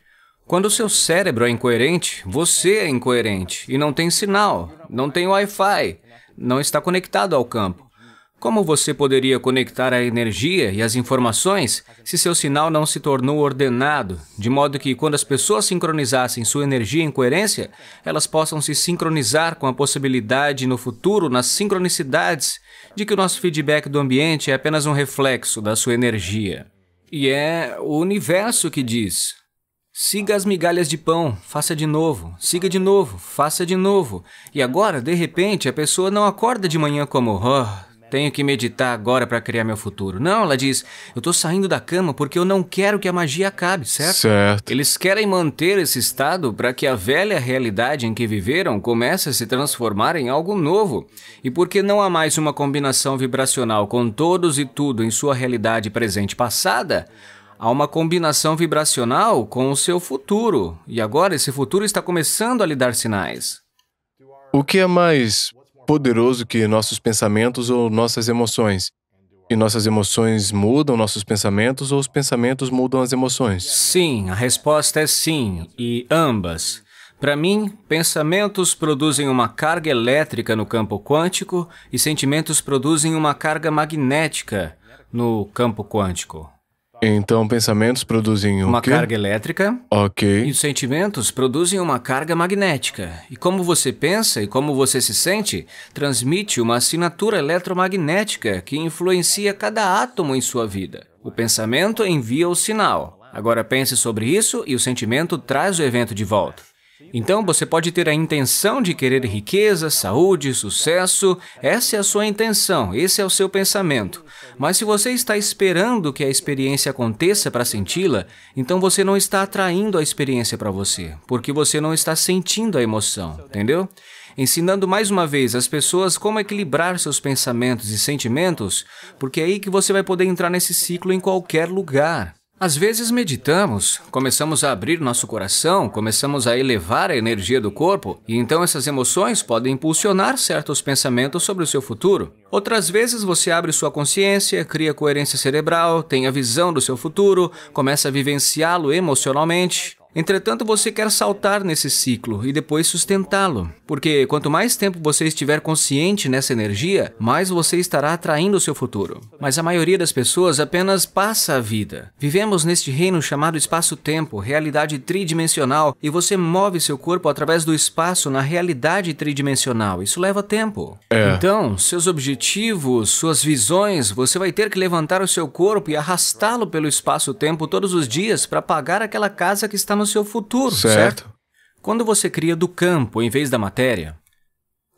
Quando o seu cérebro é incoerente, você é incoerente e não tem sinal, não tem Wi-Fi, não está conectado ao campo. Como você poderia conectar a energia e as informações se seu sinal não se tornou ordenado, de modo que quando as pessoas sincronizassem sua energia em coerência, elas possam se sincronizar com a possibilidade no futuro, nas sincronicidades, de que o nosso feedback do ambiente é apenas um reflexo da sua energia? E é o universo que diz: Siga as migalhas de pão, faça de novo, siga de novo, faça de novo. E agora, de repente, a pessoa não acorda de manhã como, oh, tenho que meditar agora para criar meu futuro. Não, ela diz: Eu tô saindo da cama porque eu não quero que a magia acabe, certo? Certo. Eles querem manter esse estado para que a velha realidade em que viveram comece a se transformar em algo novo. E porque não há mais uma combinação vibracional com todos e tudo em sua realidade presente passada, há uma combinação vibracional com o seu futuro. E agora esse futuro está começando a lhe dar sinais. O que é mais poderoso que nossos pensamentos ou nossas emoções. E nossas emoções mudam nossos pensamentos ou os pensamentos mudam as emoções? Sim, a resposta é sim, e ambas. Para mim, pensamentos produzem uma carga elétrica no campo quântico e sentimentos produzem uma carga magnética no campo quântico. Então, pensamentos produzem uma quê? carga elétrica. Ok. E os sentimentos produzem uma carga magnética. E como você pensa e como você se sente, transmite uma assinatura eletromagnética que influencia cada átomo em sua vida. O pensamento envia o sinal. Agora pense sobre isso e o sentimento traz o evento de volta. Então você pode ter a intenção de querer riqueza, saúde, sucesso, essa é a sua intenção, esse é o seu pensamento. Mas se você está esperando que a experiência aconteça para senti-la, então você não está atraindo a experiência para você, porque você não está sentindo a emoção, entendeu? ensinando mais uma vez as pessoas como equilibrar seus pensamentos e sentimentos, porque é aí que você vai poder entrar nesse ciclo em qualquer lugar. Às vezes meditamos, começamos a abrir nosso coração, começamos a elevar a energia do corpo, e então essas emoções podem impulsionar certos pensamentos sobre o seu futuro. Outras vezes você abre sua consciência, cria coerência cerebral, tem a visão do seu futuro, começa a vivenciá-lo emocionalmente. Entretanto, você quer saltar nesse ciclo e depois sustentá-lo, porque quanto mais tempo você estiver consciente nessa energia, mais você estará atraindo o seu futuro. Mas a maioria das pessoas apenas passa a vida. Vivemos neste reino chamado espaço-tempo, realidade tridimensional, e você move seu corpo através do espaço na realidade tridimensional. Isso leva tempo. É. Então, seus objetivos, suas visões, você vai ter que levantar o seu corpo e arrastá-lo pelo espaço-tempo todos os dias para pagar aquela casa que está no seu futuro, certo. certo? Quando você cria do campo em vez da matéria,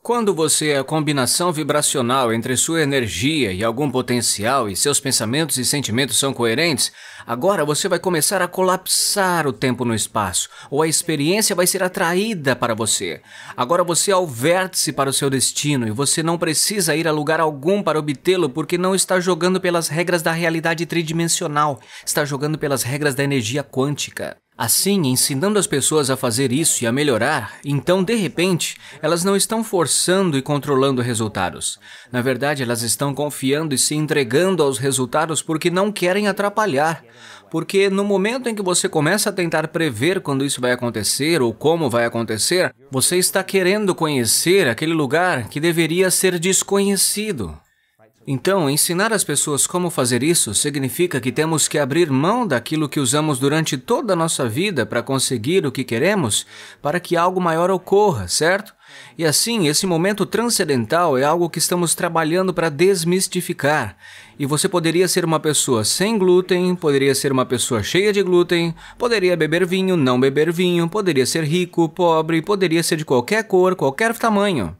quando você é a combinação vibracional entre sua energia e algum potencial e seus pensamentos e sentimentos são coerentes, agora você vai começar a colapsar o tempo no espaço, ou a experiência vai ser atraída para você. Agora você é o vértice para o seu destino e você não precisa ir a lugar algum para obtê-lo porque não está jogando pelas regras da realidade tridimensional, está jogando pelas regras da energia quântica. Assim, ensinando as pessoas a fazer isso e a melhorar, então de repente, elas não estão forçando e controlando resultados. Na verdade, elas estão confiando e se entregando aos resultados porque não querem atrapalhar. Porque no momento em que você começa a tentar prever quando isso vai acontecer ou como vai acontecer, você está querendo conhecer aquele lugar que deveria ser desconhecido. Então, ensinar as pessoas como fazer isso significa que temos que abrir mão daquilo que usamos durante toda a nossa vida para conseguir o que queremos, para que algo maior ocorra, certo? E assim, esse momento transcendental é algo que estamos trabalhando para desmistificar. E você poderia ser uma pessoa sem glúten, poderia ser uma pessoa cheia de glúten, poderia beber vinho, não beber vinho, poderia ser rico, pobre, poderia ser de qualquer cor, qualquer tamanho.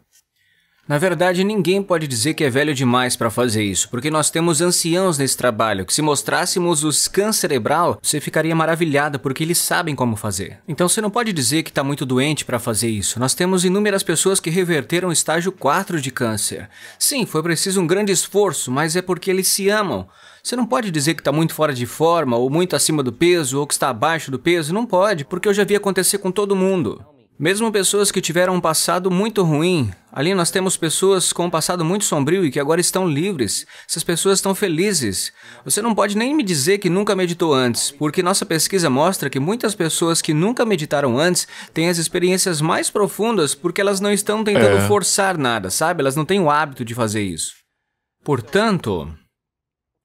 Na verdade, ninguém pode dizer que é velho demais para fazer isso, porque nós temos anciãos nesse trabalho, que se mostrássemos o scan cerebral, você ficaria maravilhada, porque eles sabem como fazer. Então você não pode dizer que está muito doente para fazer isso. Nós temos inúmeras pessoas que reverteram o estágio 4 de câncer. Sim, foi preciso um grande esforço, mas é porque eles se amam. Você não pode dizer que está muito fora de forma, ou muito acima do peso, ou que está abaixo do peso, não pode, porque eu já vi acontecer com todo mundo. Mesmo pessoas que tiveram um passado muito ruim, Ali nós temos pessoas com um passado muito sombrio e que agora estão livres. Essas pessoas estão felizes. Você não pode nem me dizer que nunca meditou antes, porque nossa pesquisa mostra que muitas pessoas que nunca meditaram antes têm as experiências mais profundas porque elas não estão tentando é. forçar nada, sabe? Elas não têm o hábito de fazer isso. Portanto,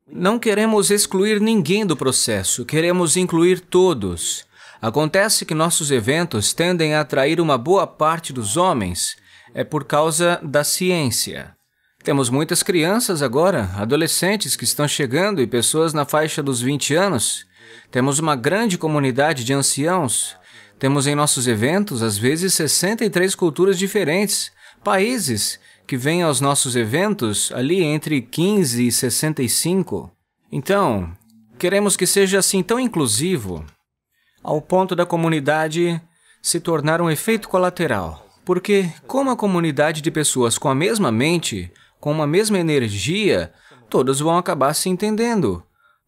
não queremos excluir ninguém do processo, queremos incluir todos. Acontece que nossos eventos tendem a atrair uma boa parte dos homens é por causa da ciência. Temos muitas crianças agora, adolescentes que estão chegando e pessoas na faixa dos 20 anos. Temos uma grande comunidade de anciãos. Temos em nossos eventos, às vezes, 63 culturas diferentes, países que vêm aos nossos eventos ali entre 15 e 65. Então, queremos que seja assim tão inclusivo, ao ponto da comunidade se tornar um efeito colateral. Porque, como a comunidade de pessoas com a mesma mente, com uma mesma energia, todos vão acabar se entendendo.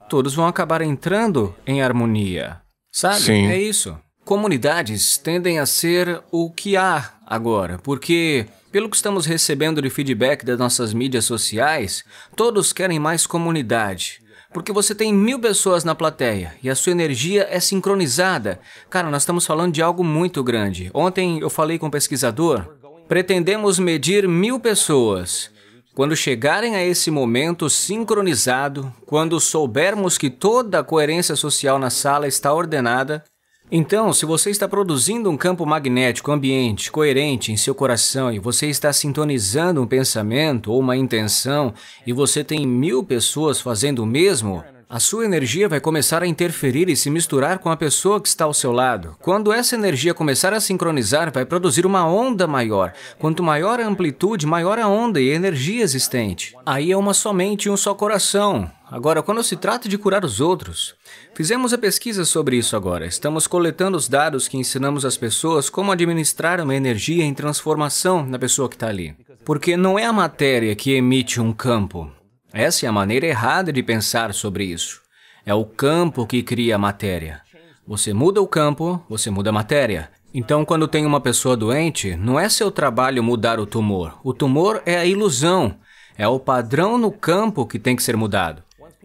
Todos vão acabar entrando em harmonia. Sabe? Sim. É isso. Comunidades tendem a ser o que há agora, porque pelo que estamos recebendo de feedback das nossas mídias sociais, todos querem mais comunidade. Porque você tem mil pessoas na plateia e a sua energia é sincronizada. Cara, nós estamos falando de algo muito grande. Ontem eu falei com um pesquisador. Pretendemos medir mil pessoas. Quando chegarem a esse momento sincronizado, quando soubermos que toda a coerência social na sala está ordenada, então, se você está produzindo um campo magnético ambiente coerente em seu coração e você está sintonizando um pensamento ou uma intenção e você tem mil pessoas fazendo o mesmo, a sua energia vai começar a interferir e se misturar com a pessoa que está ao seu lado. Quando essa energia começar a sincronizar, vai produzir uma onda maior. Quanto maior a amplitude, maior a onda e a energia existente. Aí é uma somente e um só coração. Agora, quando se trata de curar os outros, Fizemos a pesquisa sobre isso agora. Estamos coletando os dados que ensinamos às pessoas como administrar uma energia em transformação na pessoa que está ali. Porque não é a matéria que emite um campo. Essa é a maneira errada de pensar sobre isso. É o campo que cria a matéria. Você muda o campo, você muda a matéria. Então, quando tem uma pessoa doente, não é seu trabalho mudar o tumor. O tumor é a ilusão, é o padrão no campo que tem que ser mudado.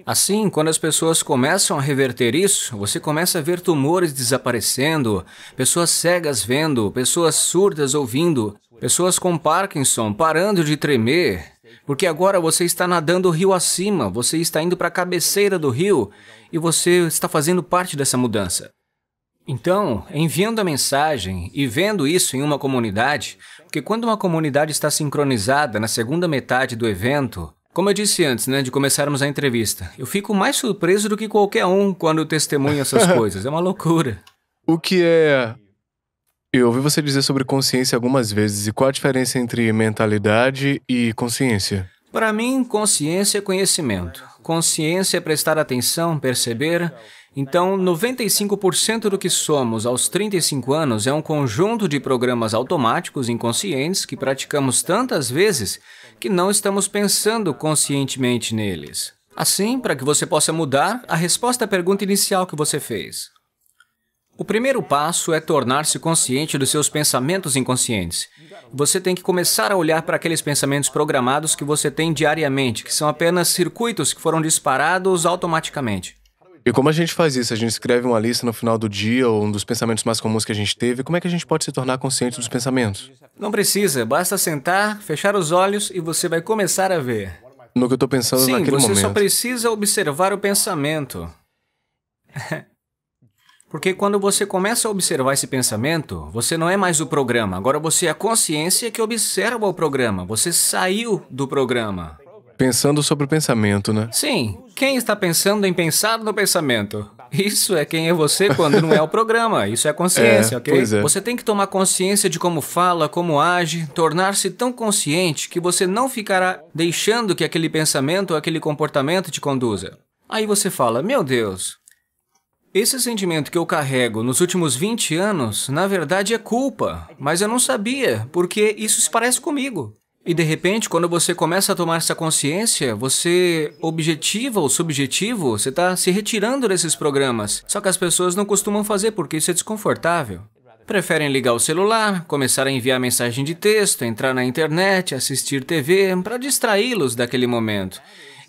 Assim, quando as pessoas começam a reverter isso, você começa a ver tumores desaparecendo, pessoas cegas vendo, pessoas surdas ouvindo, pessoas com Parkinson parando de tremer, porque agora você está nadando o rio acima, você está indo para a cabeceira do rio e você está fazendo parte dessa mudança. Então, enviando a mensagem e vendo isso em uma comunidade, porque quando uma comunidade está sincronizada na segunda metade do evento, como eu disse antes, né, de começarmos a entrevista, eu fico mais surpreso do que qualquer um quando eu testemunho essas coisas. É uma loucura. O que é. Eu ouvi você dizer sobre consciência algumas vezes, e qual a diferença entre mentalidade e consciência? Para mim, consciência é conhecimento. Consciência é prestar atenção, perceber então, 95% do que somos aos 35 anos é um conjunto de programas automáticos inconscientes que praticamos tantas vezes que não estamos pensando conscientemente neles. Assim, para que você possa mudar, a resposta à pergunta inicial que você fez. O primeiro passo é tornar-se consciente dos seus pensamentos inconscientes. Você tem que começar a olhar para aqueles pensamentos programados que você tem diariamente, que são apenas circuitos que foram disparados automaticamente. E como a gente faz isso? A gente escreve uma lista no final do dia ou um dos pensamentos mais comuns que a gente teve. Como é que a gente pode se tornar consciente dos pensamentos? Não precisa, basta sentar, fechar os olhos e você vai começar a ver. No que eu estou pensando Sim, naquele momento. Sim, você só precisa observar o pensamento. Porque quando você começa a observar esse pensamento, você não é mais o programa, agora você é a consciência que observa o programa, você saiu do programa. Pensando sobre o pensamento, né? Sim. Quem está pensando em pensar no pensamento? Isso é quem é você quando não é o programa. Isso é consciência, é, ok? É. Você tem que tomar consciência de como fala, como age, tornar-se tão consciente que você não ficará deixando que aquele pensamento ou aquele comportamento te conduza. Aí você fala: Meu Deus, esse sentimento que eu carrego nos últimos 20 anos, na verdade, é culpa, mas eu não sabia, porque isso se parece comigo. E de repente, quando você começa a tomar essa consciência, você objetiva ou subjetivo, você está se retirando desses programas. Só que as pessoas não costumam fazer porque isso é desconfortável. Preferem ligar o celular, começar a enviar mensagem de texto, entrar na internet, assistir TV, para distraí-los daquele momento.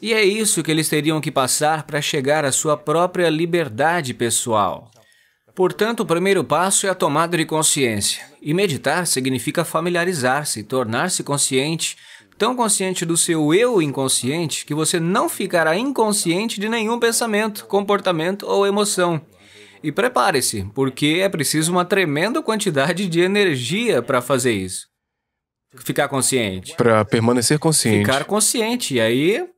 E é isso que eles teriam que passar para chegar à sua própria liberdade pessoal. Portanto, o primeiro passo é a tomada de consciência. E meditar significa familiarizar-se, tornar-se consciente, tão consciente do seu eu inconsciente que você não ficará inconsciente de nenhum pensamento, comportamento ou emoção. E prepare-se, porque é preciso uma tremenda quantidade de energia para fazer isso. Ficar consciente. Para permanecer consciente. Ficar consciente. E aí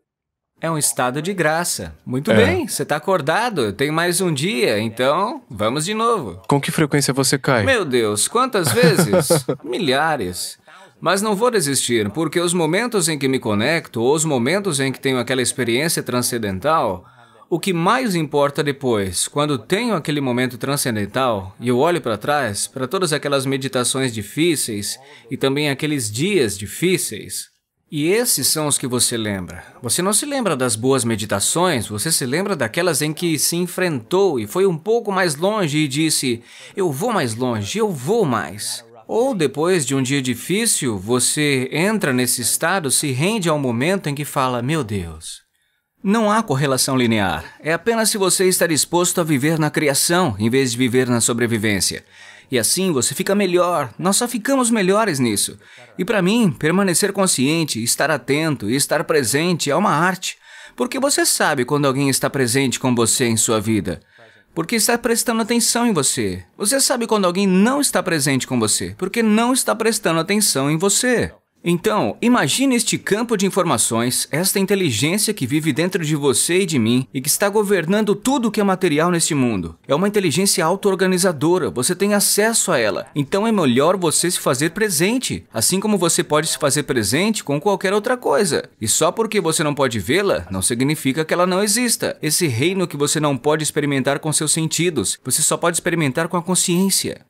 é um estado de graça. Muito é. bem, você está acordado, tem mais um dia, então vamos de novo. Com que frequência você cai? Meu Deus, quantas vezes? Milhares. Mas não vou desistir, porque os momentos em que me conecto, ou os momentos em que tenho aquela experiência transcendental, o que mais importa depois, quando tenho aquele momento transcendental e eu olho para trás, para todas aquelas meditações difíceis e também aqueles dias difíceis, e esses são os que você lembra. Você não se lembra das boas meditações, você se lembra daquelas em que se enfrentou e foi um pouco mais longe e disse: Eu vou mais longe, eu vou mais. Ou depois de um dia difícil, você entra nesse estado, se rende ao momento em que fala: Meu Deus. Não há correlação linear. É apenas se você está disposto a viver na criação em vez de viver na sobrevivência. E assim você fica melhor, nós só ficamos melhores nisso. E para mim, permanecer consciente, estar atento e estar presente é uma arte, porque você sabe quando alguém está presente com você em sua vida. Porque está prestando atenção em você. Você sabe quando alguém não está presente com você, porque não está prestando atenção em você. Então, imagine este campo de informações, esta inteligência que vive dentro de você e de mim e que está governando tudo o que é material neste mundo. É uma inteligência auto-organizadora, você tem acesso a ela, então é melhor você se fazer presente, assim como você pode se fazer presente com qualquer outra coisa. E só porque você não pode vê-la, não significa que ela não exista. Esse reino que você não pode experimentar com seus sentidos, você só pode experimentar com a consciência.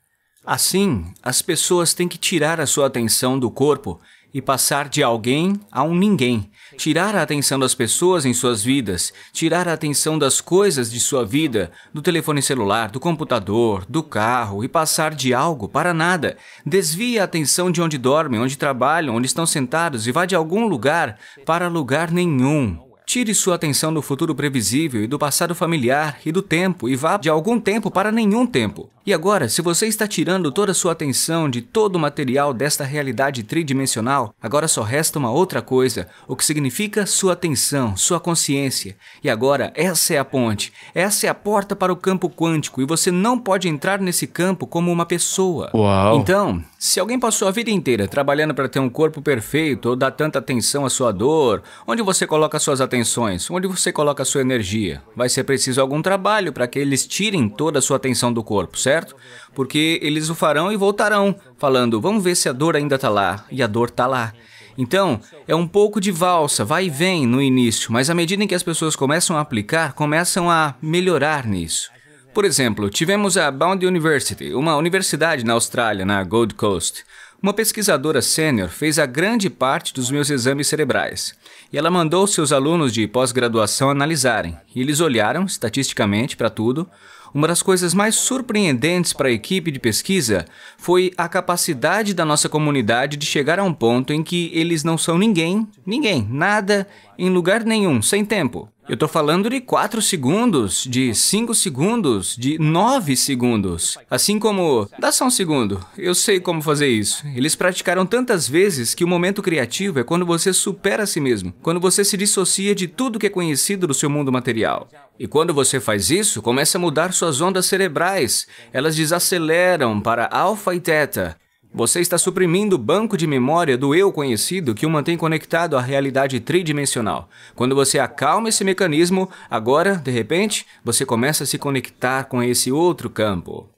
Assim, as pessoas têm que tirar a sua atenção do corpo e passar de alguém a um ninguém, tirar a atenção das pessoas em suas vidas, tirar a atenção das coisas de sua vida, do telefone celular, do computador, do carro e passar de algo para nada. Desvie a atenção de onde dormem, onde trabalham, onde estão sentados e vá de algum lugar para lugar nenhum. Tire sua atenção do futuro previsível e do passado familiar e do tempo e vá de algum tempo para nenhum tempo. E agora, se você está tirando toda a sua atenção de todo o material desta realidade tridimensional, agora só resta uma outra coisa, o que significa sua atenção, sua consciência. E agora, essa é a ponte, essa é a porta para o campo quântico e você não pode entrar nesse campo como uma pessoa. Uau. Então, se alguém passou a vida inteira trabalhando para ter um corpo perfeito ou dar tanta atenção à sua dor, onde você coloca suas atenções atenções, onde você coloca a sua energia. Vai ser preciso algum trabalho para que eles tirem toda a sua atenção do corpo, certo? Porque eles o farão e voltarão, falando: vamos ver se a dor ainda está lá. E a dor está lá. Então, é um pouco de valsa, vai e vem no início, mas à medida em que as pessoas começam a aplicar, começam a melhorar nisso. Por exemplo, tivemos a Bound University, uma universidade na Austrália, na Gold Coast. Uma pesquisadora sênior fez a grande parte dos meus exames cerebrais e ela mandou seus alunos de pós-graduação analisarem. E eles olharam, estatisticamente, para tudo. Uma das coisas mais surpreendentes para a equipe de pesquisa foi a capacidade da nossa comunidade de chegar a um ponto em que eles não são ninguém, ninguém, nada, em lugar nenhum, sem tempo. Eu estou falando de 4 segundos, de 5 segundos, de 9 segundos. Assim como. Dá só um segundo, eu sei como fazer isso. Eles praticaram tantas vezes que o momento criativo é quando você supera a si mesmo, quando você se dissocia de tudo que é conhecido do seu mundo material. E quando você faz isso, começa a mudar suas ondas cerebrais. Elas desaceleram para alfa e teta. Você está suprimindo o banco de memória do eu conhecido que o mantém conectado à realidade tridimensional. Quando você acalma esse mecanismo, agora, de repente, você começa a se conectar com esse outro campo.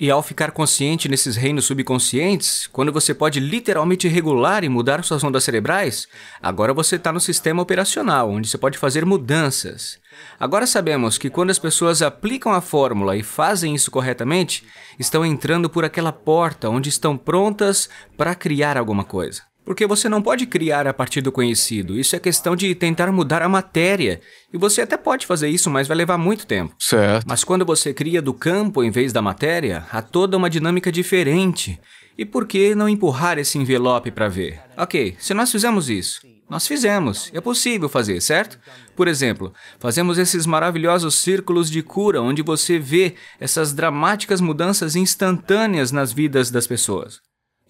E ao ficar consciente nesses reinos subconscientes, quando você pode literalmente regular e mudar suas ondas cerebrais, agora você está no sistema operacional, onde você pode fazer mudanças. Agora sabemos que quando as pessoas aplicam a fórmula e fazem isso corretamente, estão entrando por aquela porta onde estão prontas para criar alguma coisa. Porque você não pode criar a partir do conhecido. Isso é questão de tentar mudar a matéria. E você até pode fazer isso, mas vai levar muito tempo. Certo. Mas quando você cria do campo em vez da matéria, há toda uma dinâmica diferente. E por que não empurrar esse envelope para ver? Ok, se nós fizermos isso, nós fizemos, é possível fazer, certo? Por exemplo, fazemos esses maravilhosos círculos de cura onde você vê essas dramáticas mudanças instantâneas nas vidas das pessoas.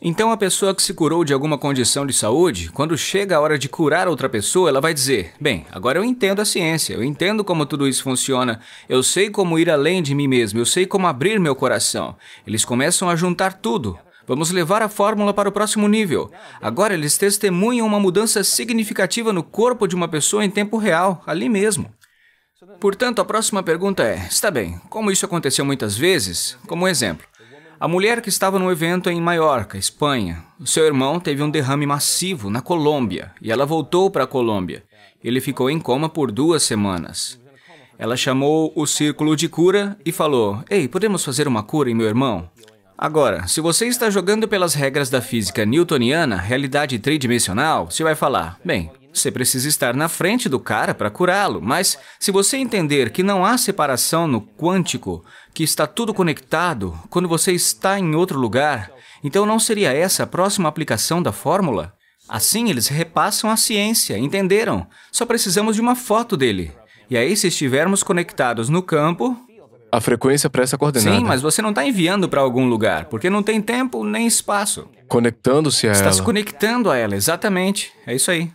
Então, a pessoa que se curou de alguma condição de saúde, quando chega a hora de curar outra pessoa, ela vai dizer: Bem, agora eu entendo a ciência, eu entendo como tudo isso funciona, eu sei como ir além de mim mesmo, eu sei como abrir meu coração. Eles começam a juntar tudo. Vamos levar a fórmula para o próximo nível. Agora eles testemunham uma mudança significativa no corpo de uma pessoa em tempo real, ali mesmo. Portanto, a próxima pergunta é: Está bem, como isso aconteceu muitas vezes? Como exemplo. A mulher que estava no evento em Maiorca, Espanha. seu irmão teve um derrame massivo na Colômbia e ela voltou para a Colômbia. Ele ficou em coma por duas semanas. Ela chamou o círculo de cura e falou: Ei, podemos fazer uma cura em meu irmão? Agora, se você está jogando pelas regras da física newtoniana, realidade tridimensional, você vai falar: Bem, você precisa estar na frente do cara para curá-lo, mas se você entender que não há separação no quântico, que está tudo conectado quando você está em outro lugar, então não seria essa a próxima aplicação da fórmula? Assim eles repassam a ciência, entenderam? Só precisamos de uma foto dele. E aí, se estivermos conectados no campo. A frequência para essa coordenada. Sim, mas você não está enviando para algum lugar, porque não tem tempo nem espaço. Conectando-se a está ela. Está se conectando a ela, exatamente. É isso aí.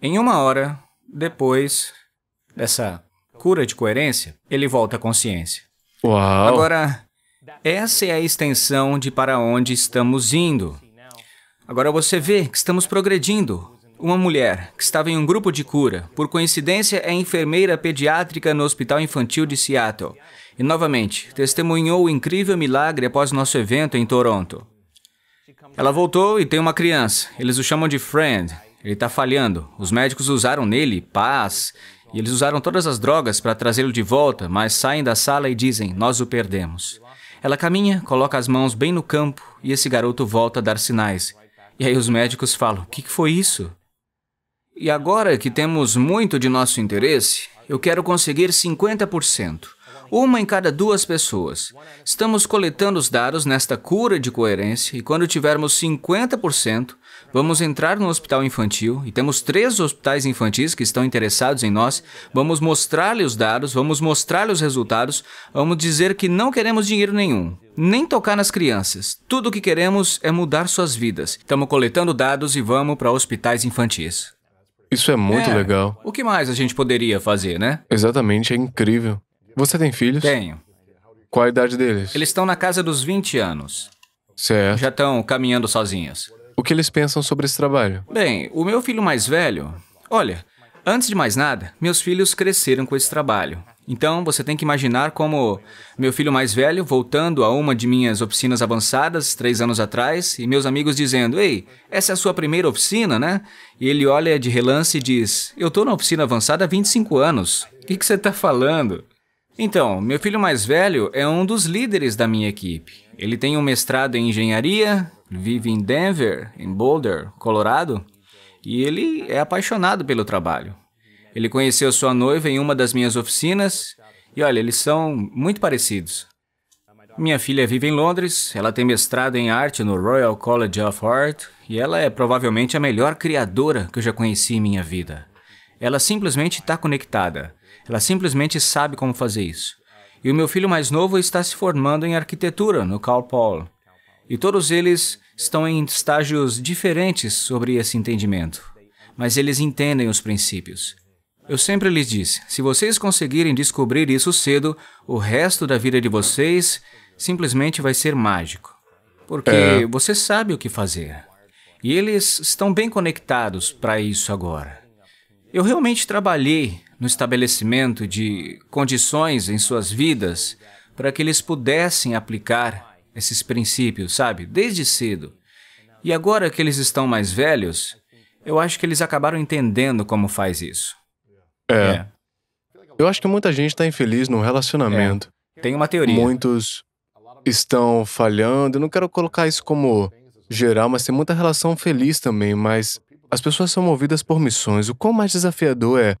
Em uma hora, depois dessa procura de coerência, ele volta à consciência. Uau. Agora, essa é a extensão de para onde estamos indo. Agora você vê que estamos progredindo. Uma mulher que estava em um grupo de cura, por coincidência é enfermeira pediátrica no Hospital Infantil de Seattle. E novamente, testemunhou o incrível milagre após nosso evento em Toronto. Ela voltou e tem uma criança. Eles o chamam de Friend. Ele está falhando. Os médicos usaram nele paz, e eles usaram todas as drogas para trazê-lo de volta, mas saem da sala e dizem: Nós o perdemos. Ela caminha, coloca as mãos bem no campo e esse garoto volta a dar sinais. E aí os médicos falam: O que, foi isso? E agora que temos muito de nosso interesse, eu quero conseguir 50% uma em cada duas pessoas. Estamos coletando os dados nesta cura de coerência e quando tivermos 50%, vamos entrar no hospital infantil e temos três hospitais infantis que estão interessados em nós, vamos mostrar-lhe os dados, vamos mostrar-lhe os resultados, vamos dizer que não queremos dinheiro nenhum. Nem tocar nas crianças. Tudo o que queremos é mudar suas vidas. Estamos coletando dados e vamos para hospitais infantis. Isso é muito é. legal. O que mais a gente poderia fazer, né? Exatamente, é incrível. Você tem filhos? Tenho. Qual a idade deles? Eles estão na casa dos 20 anos. Certo. Já estão caminhando sozinhos. O que eles pensam sobre esse trabalho? Bem, o meu filho mais velho. Olha, antes de mais nada, meus filhos cresceram com esse trabalho. Então você tem que imaginar como meu filho mais velho voltando a uma de minhas oficinas avançadas três anos atrás e meus amigos dizendo: Ei, essa é a sua primeira oficina, né? E ele olha de relance e diz: Eu tô na oficina avançada há 25 anos. O que, você tá falando? Então, meu filho mais velho é um dos líderes da minha equipe. Ele tem um mestrado em engenharia, vive em Denver, em Boulder, Colorado, e ele é apaixonado pelo trabalho. Ele conheceu sua noiva em uma das minhas oficinas, e olha, eles são muito parecidos. Minha filha vive em Londres, ela tem mestrado em arte no Royal College of Art, e ela é provavelmente a melhor criadora que eu já conheci em minha vida. Ela simplesmente está conectada. Ela simplesmente sabe como fazer isso. E o meu filho mais novo está se formando em arquitetura no Cal Poly. E todos eles estão em estágios diferentes sobre esse entendimento. Mas eles entendem os princípios. Eu sempre lhes disse: se vocês conseguirem descobrir isso cedo, o resto da vida de vocês simplesmente vai ser mágico. Porque é. você sabe o que fazer. E eles estão bem conectados para isso agora. Eu realmente trabalhei no estabelecimento de condições em suas vidas para que eles pudessem aplicar esses princípios, sabe? Desde cedo. E agora que eles estão mais velhos, eu acho que eles acabaram entendendo como faz isso. É. é. Eu acho que muita gente está infeliz no relacionamento. É. Tem uma teoria. Muitos estão falhando. Eu não quero colocar isso como geral, mas tem muita relação feliz também. Mas as pessoas são movidas por missões. O quão mais desafiador é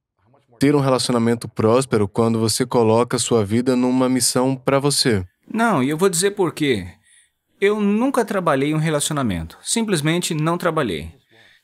ter um relacionamento próspero quando você coloca sua vida numa missão para você. Não, e eu vou dizer por quê. Eu nunca trabalhei um relacionamento. Simplesmente não trabalhei.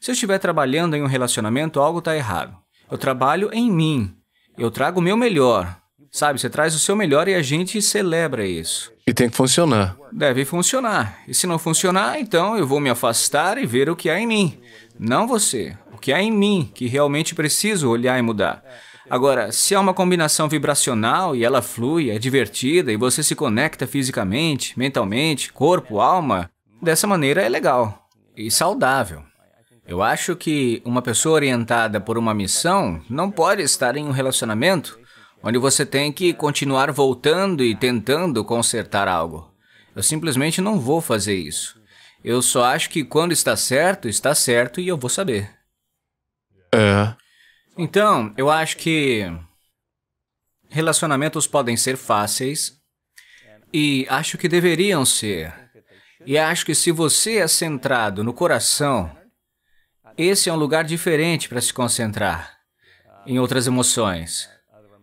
Se eu estiver trabalhando em um relacionamento, algo está errado. Eu trabalho em mim. Eu trago o meu melhor. Sabe, você traz o seu melhor e a gente celebra isso. E tem que funcionar. Deve funcionar. E se não funcionar, então eu vou me afastar e ver o que há em mim. Não você que há em mim que realmente preciso olhar e mudar. É, Agora, se há uma combinação vibracional e ela flui, é divertida e você se conecta fisicamente, mentalmente, corpo, é. alma, dessa maneira é legal e é. saudável. Ah, eu acho que uma pessoa orientada por uma missão não pode estar em um relacionamento onde você tem que continuar voltando e tentando consertar algo. Eu simplesmente não vou fazer isso. Eu só acho que quando está certo, está certo e eu vou saber. É. Então, eu acho que relacionamentos podem ser fáceis e acho que deveriam ser. E acho que se você é centrado no coração, esse é um lugar diferente para se concentrar em outras emoções.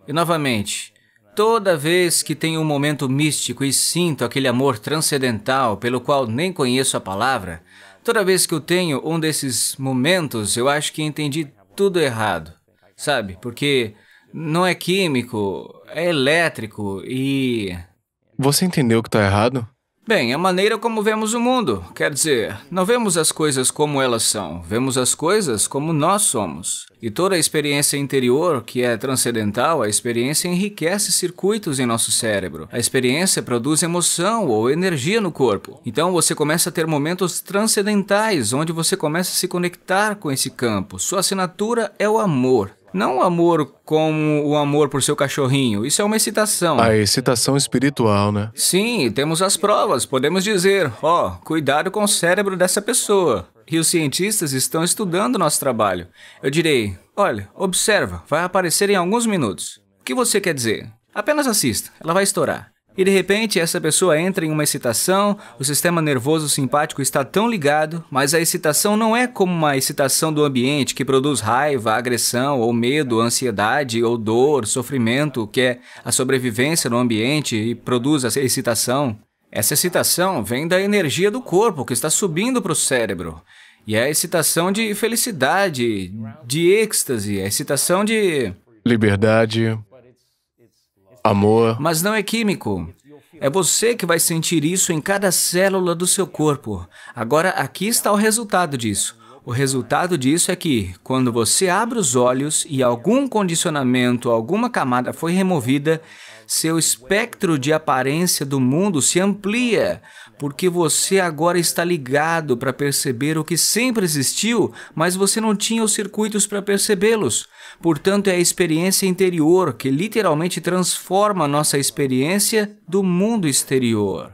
E novamente, toda vez que tenho um momento místico e sinto aquele amor transcendental pelo qual nem conheço a palavra, toda vez que eu tenho um desses momentos, eu acho que entendi tudo errado, sabe? Porque não é químico, é elétrico e. Você entendeu que está errado? Bem, é a maneira como vemos o mundo. Quer dizer, não vemos as coisas como elas são, vemos as coisas como nós somos. E toda a experiência interior, que é transcendental, a experiência enriquece circuitos em nosso cérebro. A experiência produz emoção ou energia no corpo. Então você começa a ter momentos transcendentais, onde você começa a se conectar com esse campo. Sua assinatura é o amor. Não o amor como o amor por seu cachorrinho. Isso é uma excitação. A excitação espiritual, né? Sim, temos as provas. Podemos dizer, ó, oh, cuidado com o cérebro dessa pessoa. E os cientistas estão estudando nosso trabalho. Eu direi, olha, observa, vai aparecer em alguns minutos. O que você quer dizer? Apenas assista, ela vai estourar. E de repente, essa pessoa entra em uma excitação, o sistema nervoso simpático está tão ligado, mas a excitação não é como uma excitação do ambiente que produz raiva, agressão, ou medo, ansiedade, ou dor, sofrimento, que é a sobrevivência no ambiente e produz a excitação. Essa excitação vem da energia do corpo que está subindo para o cérebro. E é a excitação de felicidade, de êxtase, é a excitação de. Liberdade, amor. Mas não é químico. É você que vai sentir isso em cada célula do seu corpo. Agora, aqui está o resultado disso. O resultado disso é que, quando você abre os olhos e algum condicionamento, alguma camada foi removida, seu espectro de aparência do mundo se amplia, porque você agora está ligado para perceber o que sempre existiu, mas você não tinha os circuitos para percebê-los. Portanto, é a experiência interior que literalmente transforma a nossa experiência do mundo exterior.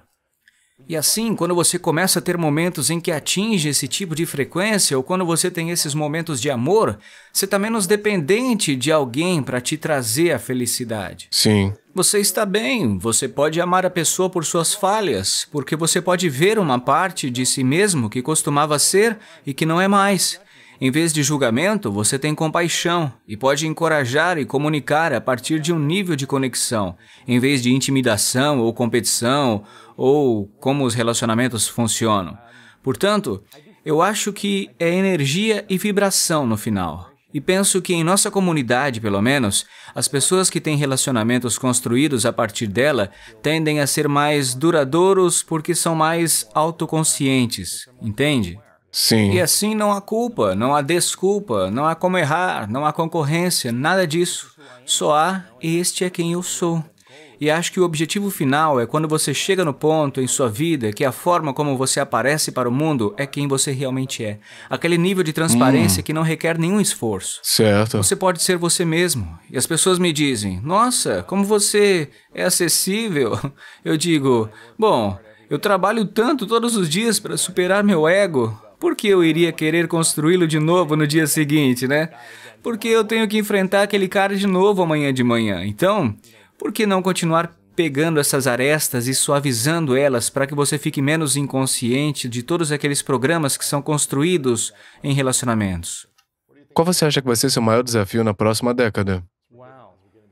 E assim, quando você começa a ter momentos em que atinge esse tipo de frequência, ou quando você tem esses momentos de amor, você está menos dependente de alguém para te trazer a felicidade. Sim. Você está bem, você pode amar a pessoa por suas falhas, porque você pode ver uma parte de si mesmo que costumava ser e que não é mais. Em vez de julgamento, você tem compaixão e pode encorajar e comunicar a partir de um nível de conexão, em vez de intimidação ou competição ou como os relacionamentos funcionam. Portanto, eu acho que é energia e vibração no final. E penso que em nossa comunidade, pelo menos, as pessoas que têm relacionamentos construídos a partir dela tendem a ser mais duradouros porque são mais autoconscientes, entende? Sim. E assim não há culpa, não há desculpa, não há como errar, não há concorrência, nada disso. Só há este é quem eu sou. E acho que o objetivo final é quando você chega no ponto em sua vida que a forma como você aparece para o mundo é quem você realmente é. Aquele nível de transparência hum. que não requer nenhum esforço. Certo. Você pode ser você mesmo. E as pessoas me dizem: Nossa, como você é acessível. Eu digo: Bom, eu trabalho tanto todos os dias para superar meu ego por que eu iria querer construí-lo de novo no dia seguinte, né? Porque eu tenho que enfrentar aquele cara de novo amanhã de manhã. Então, por que não continuar pegando essas arestas e suavizando elas para que você fique menos inconsciente de todos aqueles programas que são construídos em relacionamentos? Qual você acha que vai ser seu maior desafio na próxima década?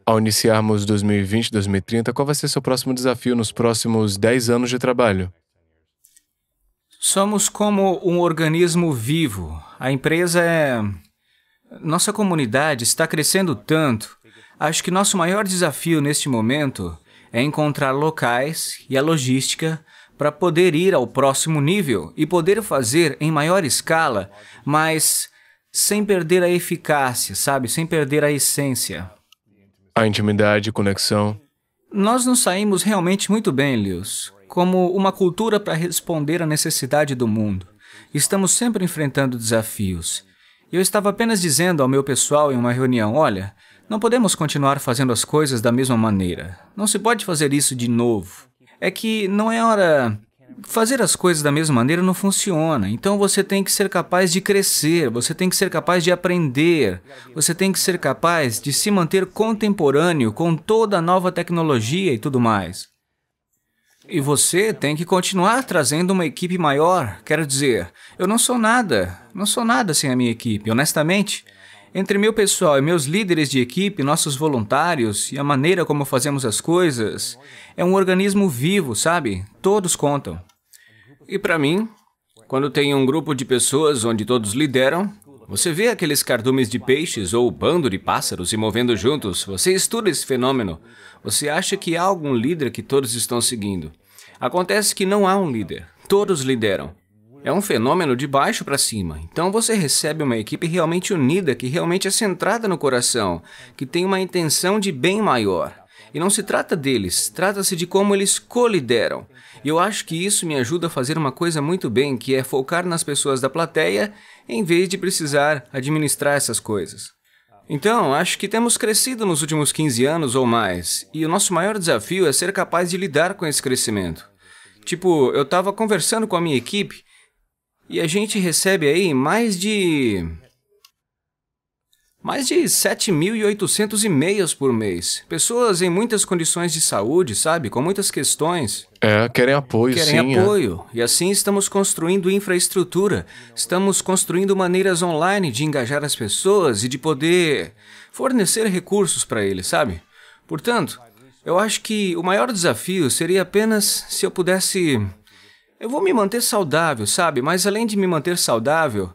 Ao iniciarmos 2020 2030, qual vai ser seu próximo desafio nos próximos 10 anos de trabalho? Somos como um organismo vivo. A empresa é. Nossa comunidade está crescendo tanto. Acho que nosso maior desafio neste momento é encontrar locais e a logística para poder ir ao próximo nível e poder fazer em maior escala, mas sem perder a eficácia, sabe? Sem perder a essência. A intimidade, conexão. Nós nos saímos realmente muito bem, Lewis como uma cultura para responder à necessidade do mundo. Estamos sempre enfrentando desafios. Eu estava apenas dizendo ao meu pessoal em uma reunião: olha, não podemos continuar fazendo as coisas da mesma maneira. Não se pode fazer isso de novo. É que não é hora. Fazer as coisas da mesma maneira não funciona. Então você tem que ser capaz de crescer, você tem que ser capaz de aprender, você tem que ser capaz de se manter contemporâneo com toda a nova tecnologia e tudo mais. E você tem que continuar trazendo uma equipe maior. Quero dizer, eu não sou nada, não sou nada sem a minha equipe, honestamente. Entre meu pessoal e meus líderes de equipe, nossos voluntários e a maneira como fazemos as coisas, é um organismo vivo, sabe? Todos contam. E para mim, quando tem um grupo de pessoas onde todos lideram, você vê aqueles cardumes de peixes ou bando de pássaros se movendo juntos? Você estuda esse fenômeno. Você acha que há algum líder que todos estão seguindo. Acontece que não há um líder. Todos lideram. É um fenômeno de baixo para cima. Então você recebe uma equipe realmente unida, que realmente é centrada no coração, que tem uma intenção de bem maior. E não se trata deles, trata-se de como eles colideram. E eu acho que isso me ajuda a fazer uma coisa muito bem, que é focar nas pessoas da plateia em vez de precisar administrar essas coisas. Então, acho que temos crescido nos últimos 15 anos ou mais, e o nosso maior desafio é ser capaz de lidar com esse crescimento. Tipo, eu estava conversando com a minha equipe e a gente recebe aí mais de mais de 7.800 e-mails por mês. Pessoas em muitas condições de saúde, sabe? Com muitas questões. É, querem apoio, querem sim. Querem é. apoio. É. E assim estamos construindo infraestrutura. Estamos construindo maneiras online de engajar as pessoas e de poder fornecer recursos para eles, sabe? Portanto, eu acho que o maior desafio seria apenas se eu pudesse. Eu vou me manter saudável, sabe? Mas além de me manter saudável,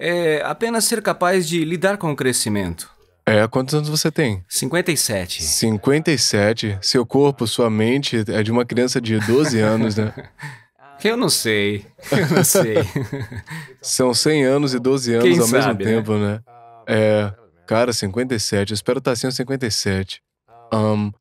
é apenas ser capaz de lidar com o crescimento. É, quantos anos você tem? 57. 57? Seu corpo, sua mente é de uma criança de 12 anos, né? Eu não sei. Eu não sei. São 100 anos e 12 anos Quem ao sabe, mesmo né? tempo, né? né? É. Cara, 57. espero estar sendo 57. Um,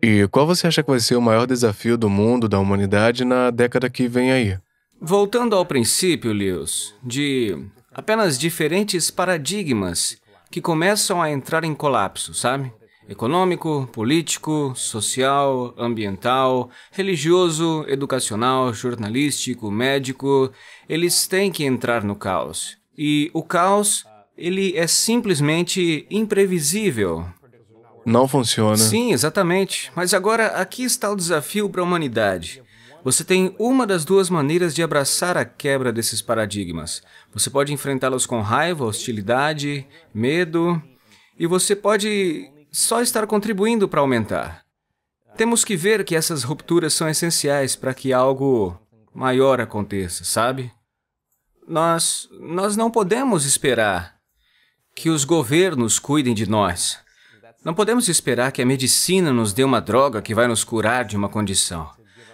e qual você acha que vai ser o maior desafio do mundo, da humanidade, na década que vem aí? Voltando ao princípio, Lewis, de apenas diferentes paradigmas que começam a entrar em colapso, sabe? Econômico, político, social, ambiental, religioso, educacional, jornalístico, médico, eles têm que entrar no caos. E o caos, ele é simplesmente imprevisível. Não funciona. Sim, exatamente. Mas agora aqui está o desafio para a humanidade. Você tem uma das duas maneiras de abraçar a quebra desses paradigmas. Você pode enfrentá-los com raiva, hostilidade, medo, e você pode só estar contribuindo para aumentar. Temos que ver que essas rupturas são essenciais para que algo maior aconteça, sabe? Nós, nós não podemos esperar que os governos cuidem de nós. Não podemos esperar que a medicina nos dê uma droga que vai nos curar de uma condição.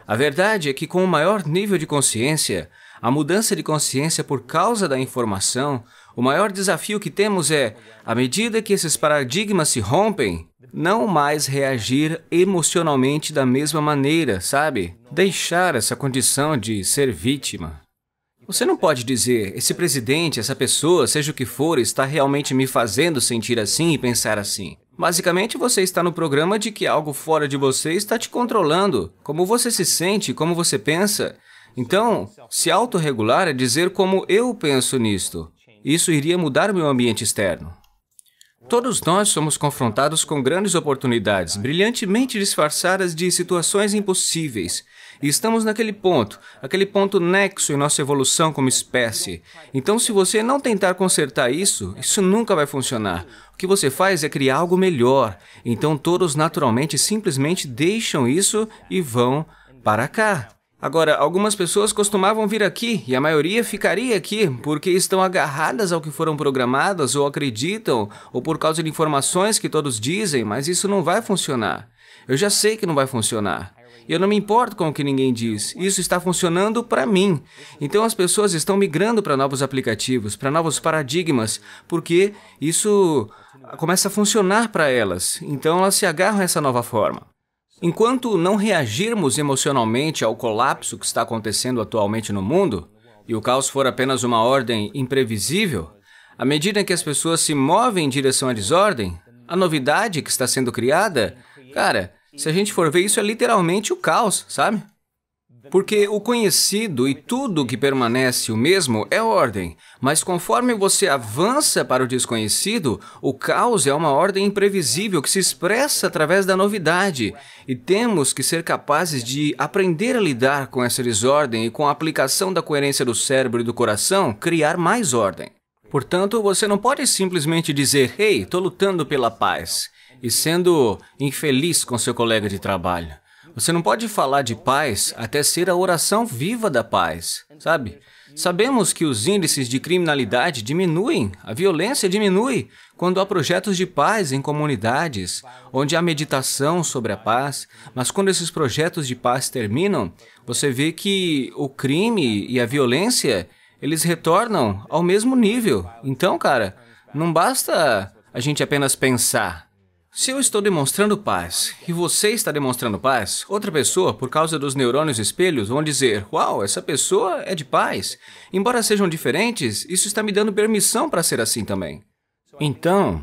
A verdade é que, com o maior nível de consciência, a mudança de consciência por causa da informação, o maior desafio que temos é, à medida que esses paradigmas se rompem, não mais reagir emocionalmente da mesma maneira, sabe? Deixar essa condição de ser vítima. Você não pode dizer, esse presidente, essa pessoa, seja o que for, está realmente me fazendo sentir assim e pensar assim. Basicamente, você está no programa de que algo fora de você está te controlando, como você se sente, como você pensa. Então, se autorregular é dizer como eu penso nisto. Isso iria mudar meu ambiente externo. Todos nós somos confrontados com grandes oportunidades, brilhantemente disfarçadas de situações impossíveis. E estamos naquele ponto, aquele ponto nexo em nossa evolução como espécie. Então, se você não tentar consertar isso, isso nunca vai funcionar. O que você faz é criar algo melhor. Então todos naturalmente simplesmente deixam isso e vão para cá. Agora, algumas pessoas costumavam vir aqui e a maioria ficaria aqui porque estão agarradas ao que foram programadas ou acreditam ou por causa de informações que todos dizem, mas isso não vai funcionar. Eu já sei que não vai funcionar. Eu não me importo com o que ninguém diz. Isso está funcionando para mim. Então as pessoas estão migrando para novos aplicativos, para novos paradigmas, porque isso começa a funcionar para elas, então elas se agarram a essa nova forma. Enquanto não reagirmos emocionalmente ao colapso que está acontecendo atualmente no mundo, e o caos for apenas uma ordem imprevisível, à medida que as pessoas se movem em direção à desordem, a novidade que está sendo criada, cara, se a gente for ver isso é literalmente o caos, sabe? Porque o conhecido e tudo que permanece o mesmo é ordem, mas conforme você avança para o desconhecido, o caos é uma ordem imprevisível que se expressa através da novidade, e temos que ser capazes de aprender a lidar com essa desordem e com a aplicação da coerência do cérebro e do coração, criar mais ordem. Portanto, você não pode simplesmente dizer, ei, hey, estou lutando pela paz, e sendo infeliz com seu colega de trabalho. Você não pode falar de paz até ser a oração viva da paz, sabe? Sabemos que os índices de criminalidade diminuem, a violência diminui quando há projetos de paz em comunidades, onde há meditação sobre a paz, mas quando esses projetos de paz terminam, você vê que o crime e a violência, eles retornam ao mesmo nível. Então, cara, não basta a gente apenas pensar, se eu estou demonstrando paz e você está demonstrando paz, outra pessoa, por causa dos neurônios espelhos, vão dizer: Uau, essa pessoa é de paz. Embora sejam diferentes, isso está me dando permissão para ser assim também. Então,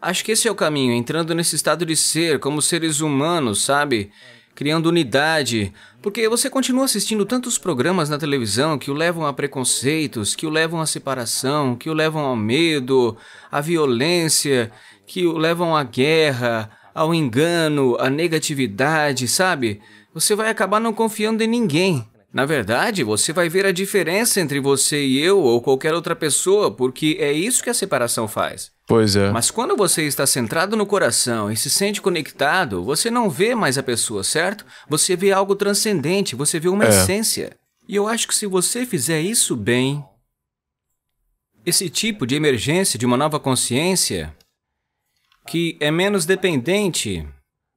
acho que esse é o caminho, entrando nesse estado de ser, como seres humanos, sabe? criando unidade, porque você continua assistindo tantos programas na televisão que o levam a preconceitos, que o levam à separação, que o levam ao medo, à violência, que o levam à guerra, ao engano, à negatividade, sabe? Você vai acabar não confiando em ninguém. Na verdade, você vai ver a diferença entre você e eu ou qualquer outra pessoa, porque é isso que a separação faz. Pois é. Mas quando você está centrado no coração e se sente conectado, você não vê mais a pessoa, certo? Você vê algo transcendente, você vê uma é. essência. E eu acho que se você fizer isso bem, esse tipo de emergência de uma nova consciência que é menos dependente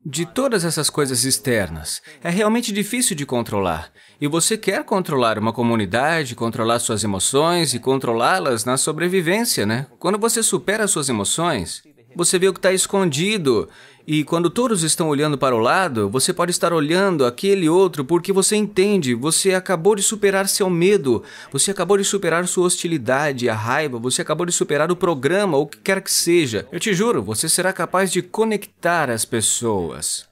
de todas essas coisas externas. É realmente difícil de controlar. E você quer controlar uma comunidade, controlar suas emoções e controlá-las na sobrevivência, né? Quando você supera suas emoções, você vê o que está escondido e quando todos estão olhando para o lado, você pode estar olhando aquele outro porque você entende, você acabou de superar seu medo, você acabou de superar sua hostilidade, a raiva, você acabou de superar o programa, ou o que quer que seja. Eu te juro, você será capaz de conectar as pessoas.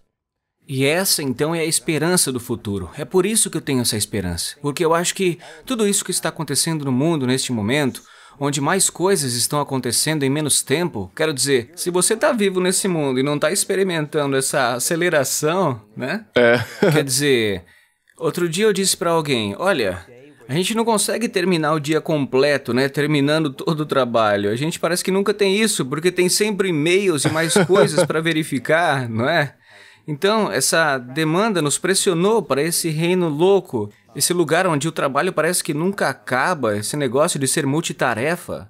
E essa então é a esperança do futuro. É por isso que eu tenho essa esperança. Porque eu acho que tudo isso que está acontecendo no mundo neste momento onde mais coisas estão acontecendo em menos tempo. Quero dizer, se você está vivo nesse mundo e não está experimentando essa aceleração, né? É. Quer dizer, outro dia eu disse para alguém, olha, a gente não consegue terminar o dia completo, né? Terminando todo o trabalho. A gente parece que nunca tem isso, porque tem sempre e-mails e mais coisas para verificar, não é? Então, essa demanda nos pressionou para esse reino louco, esse lugar onde o trabalho parece que nunca acaba, esse negócio de ser multitarefa.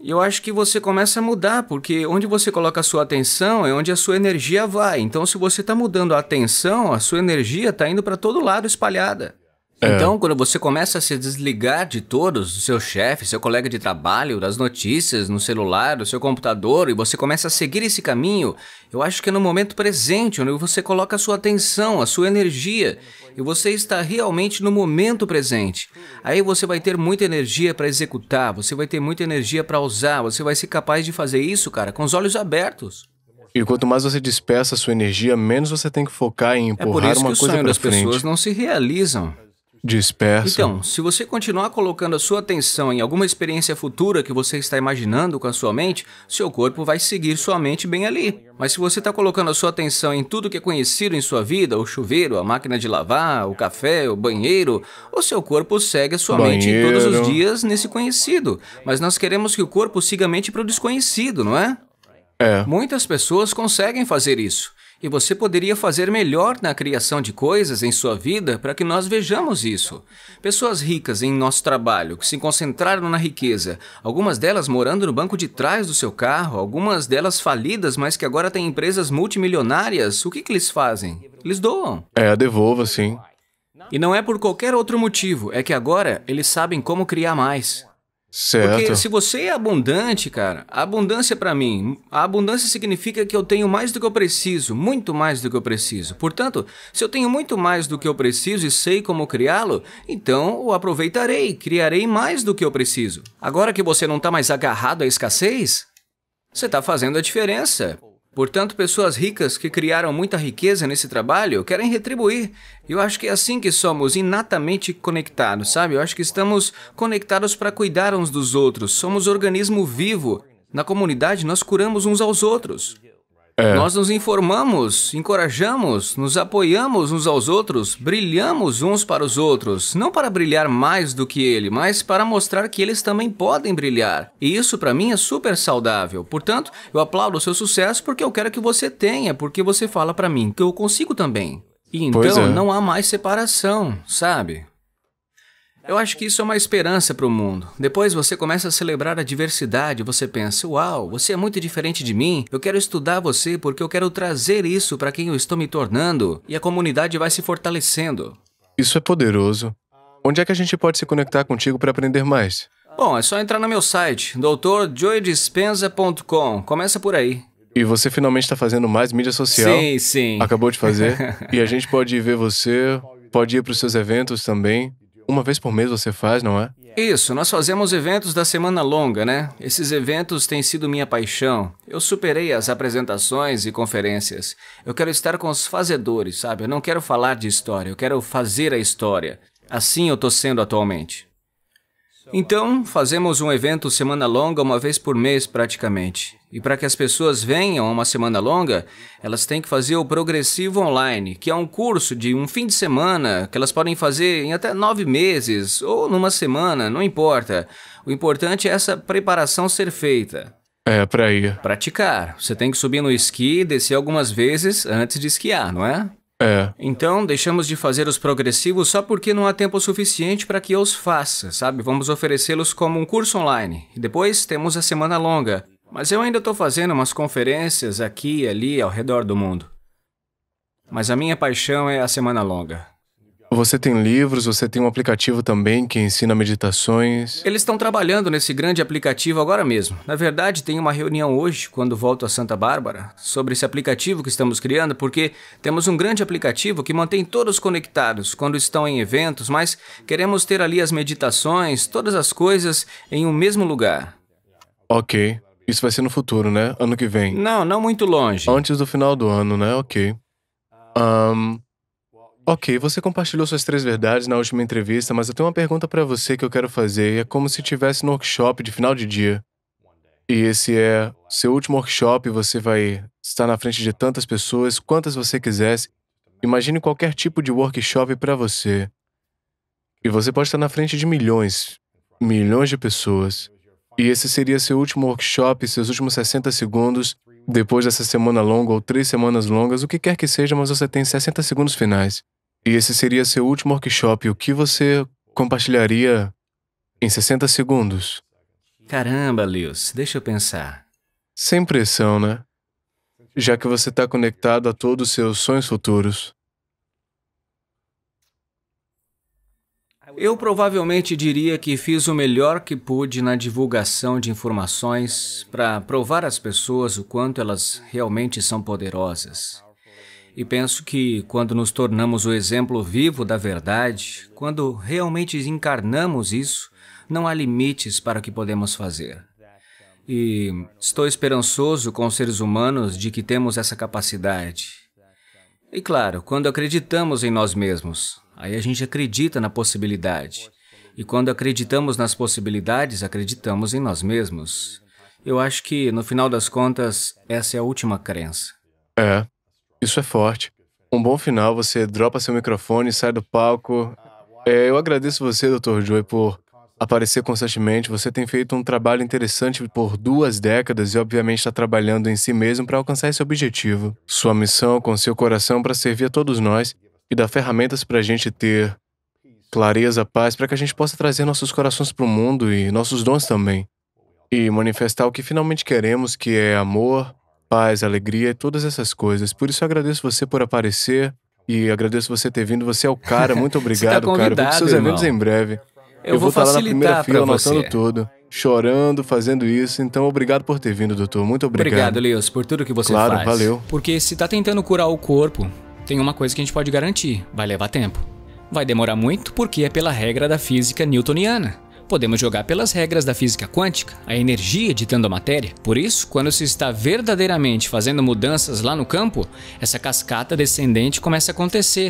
E eu acho que você começa a mudar, porque onde você coloca a sua atenção é onde a sua energia vai. Então, se você está mudando a atenção, a sua energia está indo para todo lado espalhada. É. Então, é. quando você começa a se desligar de todos, do seu chefe, seu colega de trabalho, das notícias no celular, do seu computador, e você começa a seguir esse caminho, eu acho que é no momento presente, onde você coloca a sua atenção, a sua energia, e você está realmente no momento presente. Aí você vai ter muita energia para executar, você vai ter muita energia para usar, você vai ser capaz de fazer isso, cara, com os olhos abertos. E quanto mais você dispersa a sua energia, menos você tem que focar em empurrar uma coisa para frente. É por isso que o sonho das frente. pessoas não se realizam. Então, se você continuar colocando a sua atenção em alguma experiência futura que você está imaginando com a sua mente, seu corpo vai seguir sua mente bem ali. Mas se você está colocando a sua atenção em tudo que é conhecido em sua vida, o chuveiro, a máquina de lavar, o café, o banheiro, o seu corpo segue a sua banheiro. mente todos os dias nesse conhecido. Mas nós queremos que o corpo siga a mente para o desconhecido, não é? É. Muitas pessoas conseguem fazer isso. E você poderia fazer melhor na criação de coisas em sua vida para que nós vejamos isso. Pessoas ricas em nosso trabalho, que se concentraram na riqueza, algumas delas morando no banco de trás do seu carro, algumas delas falidas, mas que agora têm empresas multimilionárias, o que, que eles fazem? Eles doam. É, devolva, sim. E não é por qualquer outro motivo, é que agora eles sabem como criar mais. Certo. Porque se você é abundante, cara, a abundância para mim, a abundância significa que eu tenho mais do que eu preciso, muito mais do que eu preciso. Portanto, se eu tenho muito mais do que eu preciso e sei como criá-lo, então o aproveitarei, criarei mais do que eu preciso. Agora que você não está mais agarrado à escassez, você está fazendo a diferença. Portanto, pessoas ricas que criaram muita riqueza nesse trabalho querem retribuir. Eu acho que é assim que somos inatamente conectados, sabe? Eu acho que estamos conectados para cuidar uns dos outros. Somos organismo vivo. Na comunidade, nós curamos uns aos outros. É. Nós nos informamos, encorajamos, nos apoiamos uns aos outros, brilhamos uns para os outros, não para brilhar mais do que ele, mas para mostrar que eles também podem brilhar. E isso para mim é super saudável. Portanto, eu aplaudo o seu sucesso porque eu quero que você tenha, porque você fala para mim que eu consigo também. E então é. não há mais separação, sabe? Eu acho que isso é uma esperança para o mundo. Depois você começa a celebrar a diversidade, você pensa: uau, você é muito diferente de mim, eu quero estudar você porque eu quero trazer isso para quem eu estou me tornando, e a comunidade vai se fortalecendo. Isso é poderoso. Onde é que a gente pode se conectar contigo para aprender mais? Bom, é só entrar no meu site, drjoedispenza.com. Começa por aí. E você finalmente está fazendo mais mídia social. Sim, sim. Acabou de fazer. e a gente pode ver você, pode ir para os seus eventos também. Uma vez por mês você faz, não é? Isso, nós fazemos eventos da semana longa, né? Esses eventos têm sido minha paixão. Eu superei as apresentações e conferências. Eu quero estar com os fazedores, sabe? Eu não quero falar de história, eu quero fazer a história. Assim eu tô sendo atualmente. Então, fazemos um evento semana longa uma vez por mês, praticamente. E para que as pessoas venham a uma semana longa, elas têm que fazer o Progressivo Online, que é um curso de um fim de semana que elas podem fazer em até nove meses ou numa semana, não importa. O importante é essa preparação ser feita. É, pra ir. Praticar. Você tem que subir no esqui e descer algumas vezes antes de esquiar, não é? É. Então, deixamos de fazer os progressivos só porque não há tempo suficiente para que eu os faça, sabe? Vamos oferecê-los como um curso online. E depois temos a semana longa. Mas eu ainda estou fazendo umas conferências aqui e ali ao redor do mundo. Mas a minha paixão é a semana longa. Você tem livros, você tem um aplicativo também que ensina meditações. Eles estão trabalhando nesse grande aplicativo agora mesmo. Na verdade, tem uma reunião hoje, quando volto a Santa Bárbara, sobre esse aplicativo que estamos criando, porque temos um grande aplicativo que mantém todos conectados quando estão em eventos, mas queremos ter ali as meditações, todas as coisas em um mesmo lugar. Ok. Isso vai ser no futuro, né? Ano que vem. Não, não muito longe. Antes do final do ano, né? Ok. Um, Ok, você compartilhou suas três verdades na última entrevista, mas eu tenho uma pergunta para você que eu quero fazer. É como se tivesse no workshop de final de dia. E esse é seu último workshop, você vai estar na frente de tantas pessoas, quantas você quisesse. Imagine qualquer tipo de workshop para você. E você pode estar na frente de milhões, milhões de pessoas. E esse seria seu último workshop, seus últimos 60 segundos, depois dessa semana longa ou três semanas longas, o que quer que seja, mas você tem 60 segundos finais. E esse seria seu último workshop. O que você compartilharia em 60 segundos? Caramba, Lewis, deixa eu pensar. Sem pressão, né? Já que você está conectado a todos os seus sonhos futuros. Eu provavelmente diria que fiz o melhor que pude na divulgação de informações para provar às pessoas o quanto elas realmente são poderosas. E penso que quando nos tornamos o exemplo vivo da verdade, quando realmente encarnamos isso, não há limites para o que podemos fazer. E estou esperançoso com os seres humanos de que temos essa capacidade. E claro, quando acreditamos em nós mesmos, aí a gente acredita na possibilidade. E quando acreditamos nas possibilidades, acreditamos em nós mesmos. Eu acho que, no final das contas, essa é a última crença. É, isso é forte. Um bom final, você dropa seu microfone, sai do palco. É, eu agradeço você, Dr. Joy, por aparecer constantemente. Você tem feito um trabalho interessante por duas décadas e, obviamente, está trabalhando em si mesmo para alcançar esse objetivo. Sua missão com seu coração para servir a todos nós e dar ferramentas para a gente ter clareza, paz, para que a gente possa trazer nossos corações para o mundo e nossos dons também. E manifestar o que finalmente queremos, que é amor, paz, alegria e todas essas coisas. Por isso eu agradeço você por aparecer e agradeço você ter vindo. Você é o cara, muito tá obrigado, tá cara. Eu vou seus irmão. eventos em breve. Eu, eu vou estar lá na primeira fila anotando você. tudo, chorando, fazendo isso. Então, obrigado por ter vindo, doutor. Muito obrigado. Obrigado, Leos, por tudo que você claro, faz. Claro, valeu. Porque se tá tentando curar o corpo, tem uma coisa que a gente pode garantir: vai levar tempo. Vai demorar muito porque é pela regra da física newtoniana podemos jogar pelas regras da física quântica, a energia ditando a matéria. Por isso, quando se está verdadeiramente fazendo mudanças lá no campo, essa cascata descendente começa a acontecer